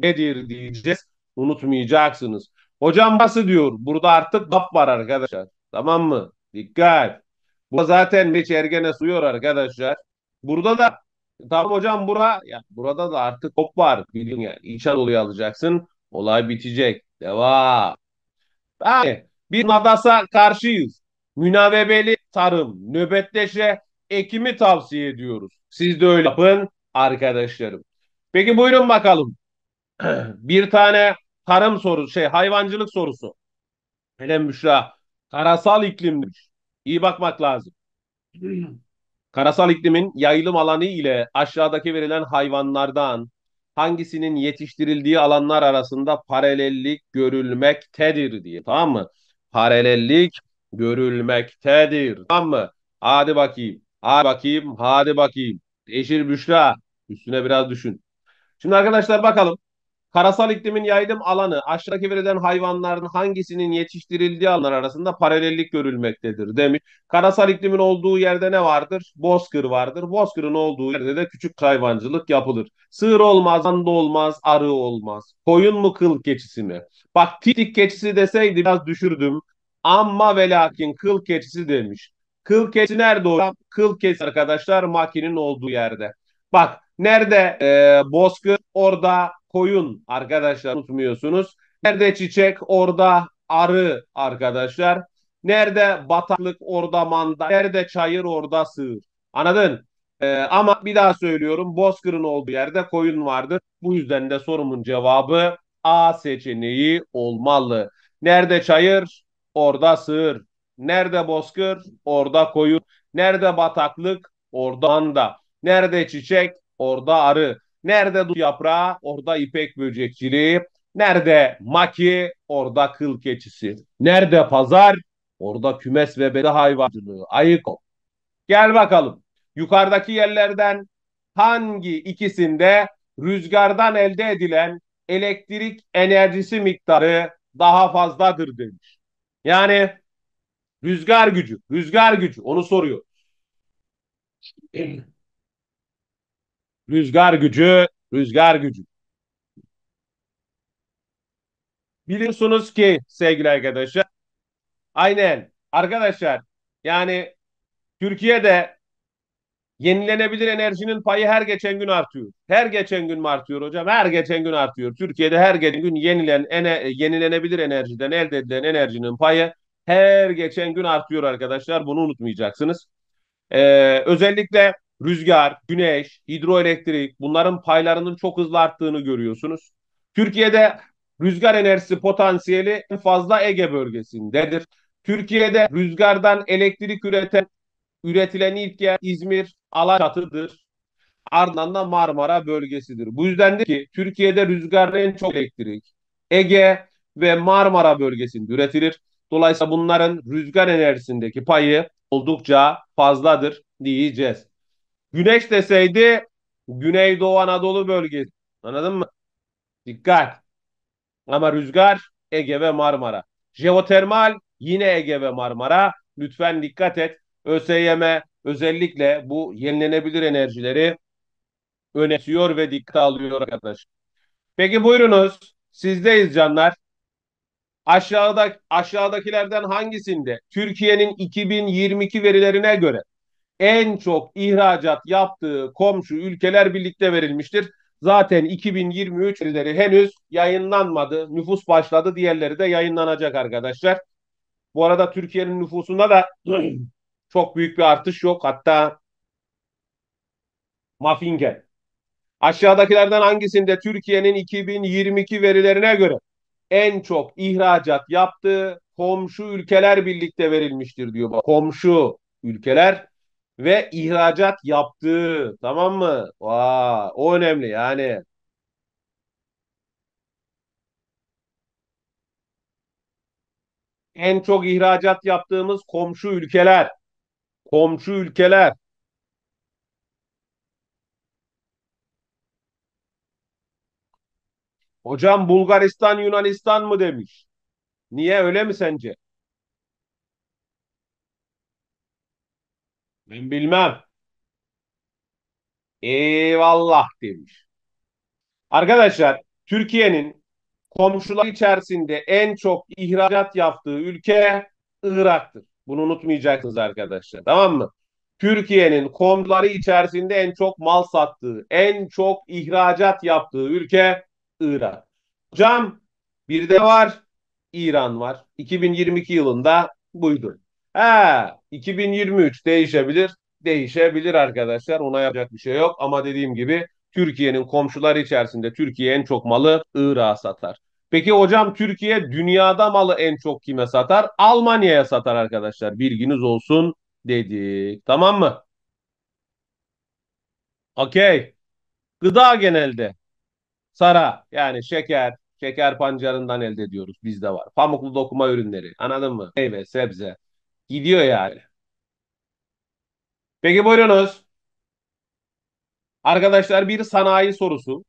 Speaker 1: nedir diyeceğiz. Unutmayacaksınız. Hocam nasıl diyor? Burada artık DAP var arkadaşlar. Tamam mı? Dikkat. Bu zaten meç ergene suyor arkadaşlar. Burada da tamam hocam bura ya burada da artık top var. Bilin yani. İç Anadolu'yu alacaksın. Olay bitecek. Devam. Yani bir Nadas'a karşıyız. Münavebeli tarım, nöbetleşe ekimi tavsiye ediyoruz. Siz de öyle yapın arkadaşlarım. Peki buyurun bakalım. bir tane tarım sorusu, şey hayvancılık sorusu. Hele Büşra, karasal iklimmiş. İyi bakmak lazım. Karasal iklimin yayılım alanı ile aşağıdaki verilen hayvanlardan hangisinin yetiştirildiği alanlar arasında paralellik görülmektedir diye. Tamam mı? paralellik görülmektedir. Tamam mı? Hadi bakayım. Hadi bakayım. Hadi bakayım. Eşir Büşra. Üstüne biraz düşün. Şimdi arkadaşlar bakalım. Karasal iklimin yayılım alanı aşağıdaki verilen hayvanların hangisinin yetiştirildiği alanlar arasında paralellik görülmektedir demiş. Karasal iklimin olduğu yerde ne vardır? Bozkır vardır. Bozkırın olduğu yerde de küçük hayvancılık yapılır. Sığır olmaz, anda olmaz, arı olmaz. Koyun mu kıl keçisi mi? Bak titik keçisi deseydi biraz düşürdüm. Amma ve lakin kıl keçisi demiş. Kıl keçisi nerede olur? Kıl keçisi arkadaşlar makinin olduğu yerde. Bak nerede e, bozkır orada koyun arkadaşlar unutmuyorsunuz. Nerede çiçek orada arı arkadaşlar. Nerede bataklık orada manda. Nerede çayır orada sığır. Anladın? Ee, ama bir daha söylüyorum bozkırın olduğu yerde koyun vardır. Bu yüzden de sorumun cevabı A seçeneği olmalı. Nerede çayır orada sığır. Nerede bozkır orada koyun. Nerede bataklık orada anda. Nerede çiçek orada arı. Nerede du yaprağı? Orada ipek böcekçiliği. Nerede maki? Orada kıl keçisi. Nerede pazar? Orada kümes ve bede hayvancılığı. Ayık ol. Gel bakalım. Yukarıdaki yerlerden hangi ikisinde rüzgardan elde edilen elektrik enerjisi miktarı daha fazladır demiş. Yani rüzgar gücü, rüzgar gücü onu soruyor. Rüzgar gücü, rüzgar gücü. Biliyorsunuz ki sevgili arkadaşlar, aynen arkadaşlar yani Türkiye'de yenilenebilir enerjinin payı her geçen gün artıyor. Her geçen gün mü artıyor hocam? Her geçen gün artıyor. Türkiye'de her geçen gün yenilen, ene, yenilenebilir enerjiden elde edilen enerjinin payı her geçen gün artıyor arkadaşlar. Bunu unutmayacaksınız. Ee, özellikle rüzgar, güneş, hidroelektrik bunların paylarının çok hızlı arttığını görüyorsunuz. Türkiye'de rüzgar enerjisi potansiyeli en fazla Ege bölgesindedir. Türkiye'de rüzgardan elektrik üreten üretilen ilk yer İzmir, Alaçatı'dır. Ardından da Marmara bölgesidir. Bu yüzden de ki Türkiye'de rüzgarda en çok elektrik Ege ve Marmara bölgesinde üretilir. Dolayısıyla bunların rüzgar enerjisindeki payı oldukça fazladır diyeceğiz. Güneş deseydi Güneydoğu Anadolu bölgesi. Anladın mı? Dikkat. Ama rüzgar Ege ve Marmara. Jeotermal yine Ege ve Marmara. Lütfen dikkat et. ÖSYM özellikle bu yenilenebilir enerjileri önemsiyor ve dikkat alıyor arkadaşlar. Peki buyurunuz. Sizdeyiz canlar. Aşağıda aşağıdakilerden hangisinde Türkiye'nin 2022 verilerine göre en çok ihracat yaptığı komşu ülkeler birlikte verilmiştir. Zaten 2023 verileri henüz yayınlanmadı. Nüfus başladı. Diğerleri de yayınlanacak arkadaşlar. Bu arada Türkiye'nin nüfusunda da çok büyük bir artış yok. Hatta Mafingen. Aşağıdakilerden hangisinde Türkiye'nin 2022 verilerine göre en çok ihracat yaptığı komşu ülkeler birlikte verilmiştir diyor. Komşu ülkeler ve ihracat yaptığı tamam mı? Aa, o önemli yani. En çok ihracat yaptığımız komşu ülkeler. Komşu ülkeler. Hocam Bulgaristan Yunanistan mı demiş. Niye öyle mi sence? Ben bilmem. Eyvallah demiş. Arkadaşlar Türkiye'nin komşular içerisinde en çok ihracat yaptığı ülke Irak'tır. Bunu unutmayacaksınız arkadaşlar. Tamam mı? Türkiye'nin komşuları içerisinde en çok mal sattığı, en çok ihracat yaptığı ülke Irak. Hocam bir de var İran var. 2022 yılında buydu. He, 2023 değişebilir, değişebilir arkadaşlar. Ona yapacak bir şey yok ama dediğim gibi Türkiye'nin komşuları içerisinde Türkiye en çok malı Irak'a satar. Peki hocam Türkiye dünyada malı en çok kime satar? Almanya'ya satar arkadaşlar. Bilginiz olsun dedik. Tamam mı? Okey. Gıda genelde. Sara yani şeker, şeker pancarından elde ediyoruz. Bizde var. Pamuklu dokuma ürünleri. Anladın mı? Meyve, sebze. Gidiyor yani. Peki buyurunuz. Arkadaşlar bir sanayi sorusu.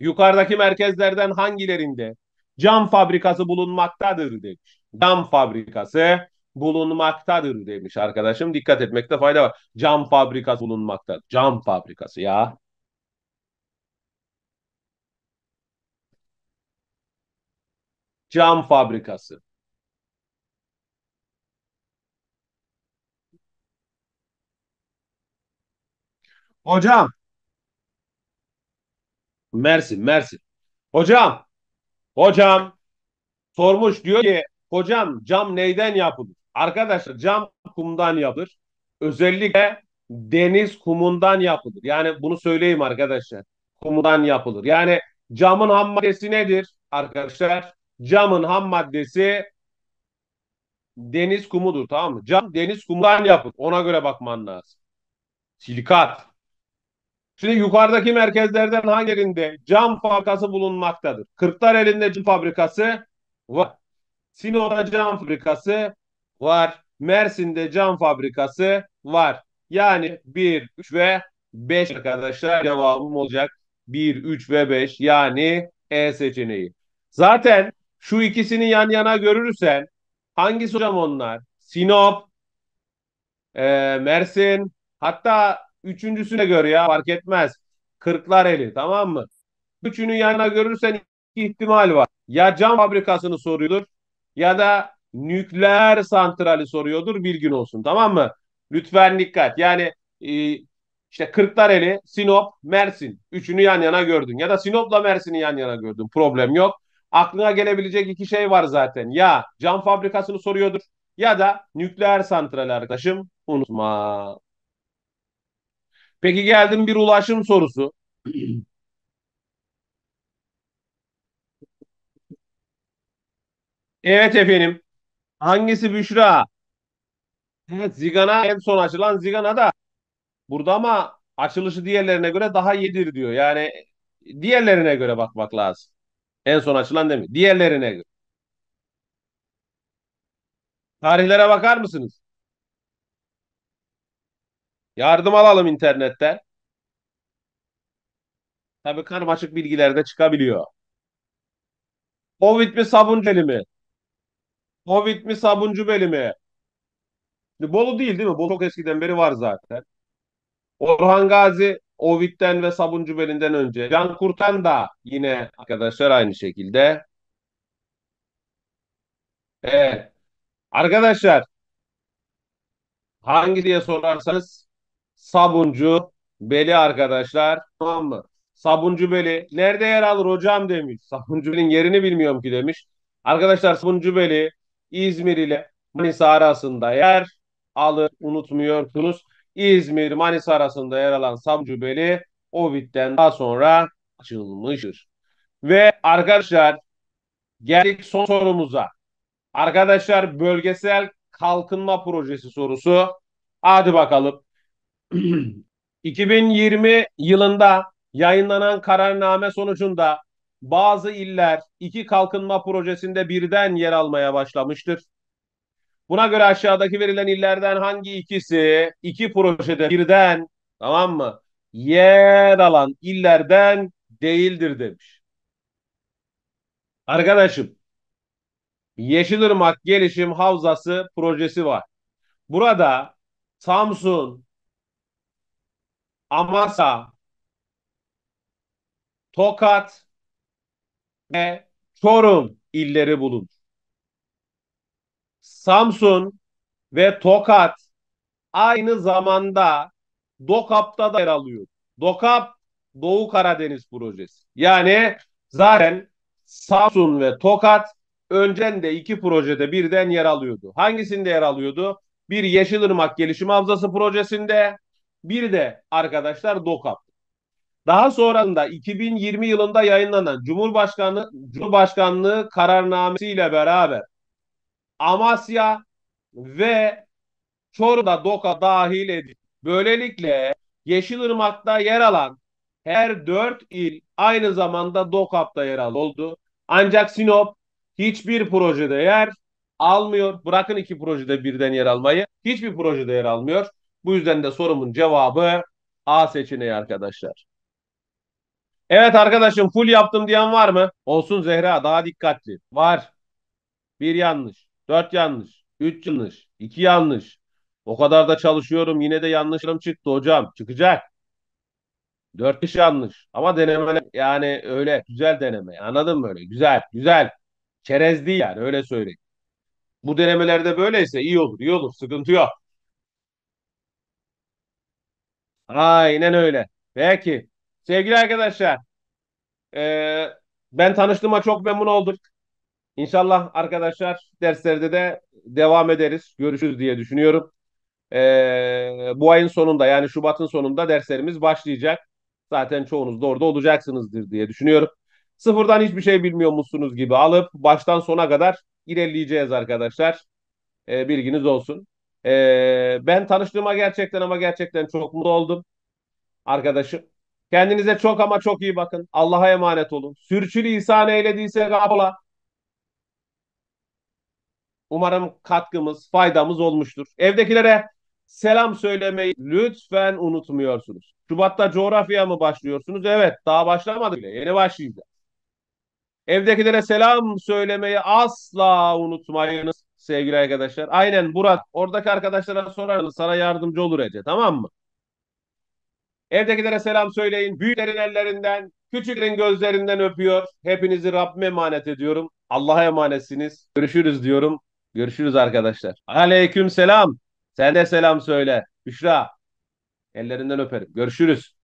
Speaker 1: Yukarıdaki merkezlerden hangilerinde cam fabrikası bulunmaktadır demiş. Cam fabrikası bulunmaktadır demiş arkadaşım. Dikkat etmekte fayda var. Cam fabrikası bulunmaktadır. Cam fabrikası ya. Cam fabrikası. Hocam. Mersin, Mersin. Hocam. Hocam. Sormuş diyor ki hocam cam neyden yapılır? Arkadaşlar cam kumdan yapılır. Özellikle deniz kumundan yapılır. Yani bunu söyleyeyim arkadaşlar. Kumdan yapılır. Yani camın ham maddesi nedir arkadaşlar? Camın ham maddesi deniz kumudur tamam mı? Cam deniz kumundan yapılır. Ona göre bakman lazım. Silikat. Şimdi yukarıdaki merkezlerden hangilerinde cam fabrikası bulunmaktadır? Kırklar elinde cam fabrikası var. Sinop'ta cam fabrikası var. Mersin'de cam fabrikası var. Yani 1, 3 ve 5 arkadaşlar cevabım olacak. 1, 3 ve 5 yani E seçeneği. Zaten şu ikisini yan yana görürsen hangisi hocam onlar? Sinop, e, Mersin hatta Üçüncüsüne göre ya fark etmez. Kırklar eli tamam mı? Üçünü yanına görürsen iki ihtimal var. Ya cam fabrikasını soruyordur ya da nükleer santrali soruyordur bilgin olsun tamam mı? Lütfen dikkat. Yani e, işte eli, Sinop, Mersin. Üçünü yan yana gördün. Ya da Sinop'la Mersin'i yan yana gördün. Problem yok. Aklına gelebilecek iki şey var zaten. Ya cam fabrikasını soruyordur ya da nükleer santrali arkadaşım unutma. Peki geldim bir ulaşım sorusu. Evet efendim. Hangisi Büşra? Evet Zigana en son açılan Zigana da burada ama açılışı diğerlerine göre daha yedir diyor. Yani diğerlerine göre bakmak lazım. En son açılan değil mi? Diğerlerine göre. Tarihlere bakar mısınız? Yardım alalım internetten. Tabii karmaşık bilgiler de çıkabiliyor. Covid mi Sabunceli mi? Covid mi Sabuncubeli mi? Şimdi Bolu değil değil mi? Bolu çok eskiden beri var zaten. Orhan Gazi Ovid'den ve sabuncu belinden önce. Can Kurtan da yine arkadaşlar aynı şekilde. Evet. Arkadaşlar hangi diye sorarsanız Sabuncu Beli arkadaşlar. Tamam mı? Sabuncu Beli nerede yer alır hocam demiş. Sabuncu Beli'nin yerini bilmiyorum ki demiş. Arkadaşlar Sabuncu Beli İzmir ile Manisa arasında yer alır unutmuyorsunuz. İzmir Manisa arasında yer alan Sabuncu Beli Ovid'den daha sonra açılmıştır. Ve arkadaşlar geldik son sorumuza. Arkadaşlar bölgesel kalkınma projesi sorusu. Hadi bakalım. 2020 yılında yayınlanan kararname sonucunda bazı iller iki kalkınma projesinde birden yer almaya başlamıştır. Buna göre aşağıdaki verilen illerden hangi ikisi iki projede birden tamam mı yer alan illerden değildir demiş. Arkadaşım Yeşilırmak Gelişim Havzası projesi var. Burada Samsun, Amasa, Tokat ve Çorum illeri bulunur. Samsun ve Tokat aynı zamanda DOKAP'ta da yer alıyor. DOKAP Doğu Karadeniz projesi. Yani zaten Samsun ve Tokat önceden de iki projede birden yer alıyordu. Hangisinde yer alıyordu? Bir Yeşilırmak Gelişim Havzası projesinde, bir de arkadaşlar DOKAP. Daha sonra da 2020 yılında yayınlanan Cumhurbaşkanı Cumhurbaşkanlığı kararnamesiyle beraber Amasya ve Çorum'da DOKA dahil edildi. Böylelikle Yeşilırmak'ta yer alan her dört il aynı zamanda DOKAP'ta yer al oldu. Ancak Sinop hiçbir projede yer almıyor. Bırakın iki projede birden yer almayı. Hiçbir projede yer almıyor. Bu yüzden de sorumun cevabı A seçeneği arkadaşlar. Evet arkadaşım full yaptım diyen var mı? Olsun Zehra daha dikkatli. Var. Bir yanlış, dört yanlış, üç yanlış, iki yanlış. O kadar da çalışıyorum yine de yanlışlarım çıktı hocam. Çıkacak. Dört kişi yanlış. Ama deneme yani öyle güzel deneme. Anladın mı öyle? Güzel, güzel. Çerez yani öyle söyleyeyim. Bu denemelerde böyleyse iyi olur, iyi olur. Sıkıntı yok. Aynen öyle. Peki. Sevgili arkadaşlar. e, ben tanıştığıma çok memnun olduk. İnşallah arkadaşlar derslerde de devam ederiz. Görüşürüz diye düşünüyorum. E, bu ayın sonunda yani Şubat'ın sonunda derslerimiz başlayacak. Zaten çoğunuz da orada olacaksınızdır diye düşünüyorum. Sıfırdan hiçbir şey bilmiyor musunuz gibi alıp baştan sona kadar ilerleyeceğiz arkadaşlar. E, bilginiz olsun. Ee, ben tanıştığıma gerçekten ama gerçekten çok mutlu oldum arkadaşım. Kendinize çok ama çok iyi bakın. Allah'a emanet olun. Sürçülü ihsan eylediyse gabola. Umarım katkımız, faydamız olmuştur. Evdekilere selam söylemeyi lütfen unutmuyorsunuz. Şubat'ta coğrafya mı başlıyorsunuz? Evet, daha başlamadı bile. Yeni başlayacağız. Evdekilere selam söylemeyi asla unutmayınız sevgili arkadaşlar. Aynen Burak oradaki arkadaşlara sorarız, sana yardımcı olur Ece tamam mı? Evdekilere selam söyleyin. Büyüklerin ellerinden, küçüklerin gözlerinden öpüyor. Hepinizi Rabbime emanet ediyorum. Allah'a emanetsiniz. Görüşürüz diyorum. Görüşürüz arkadaşlar. Aleyküm selam. Sen de selam söyle. Büşra. Ellerinden öperim. Görüşürüz.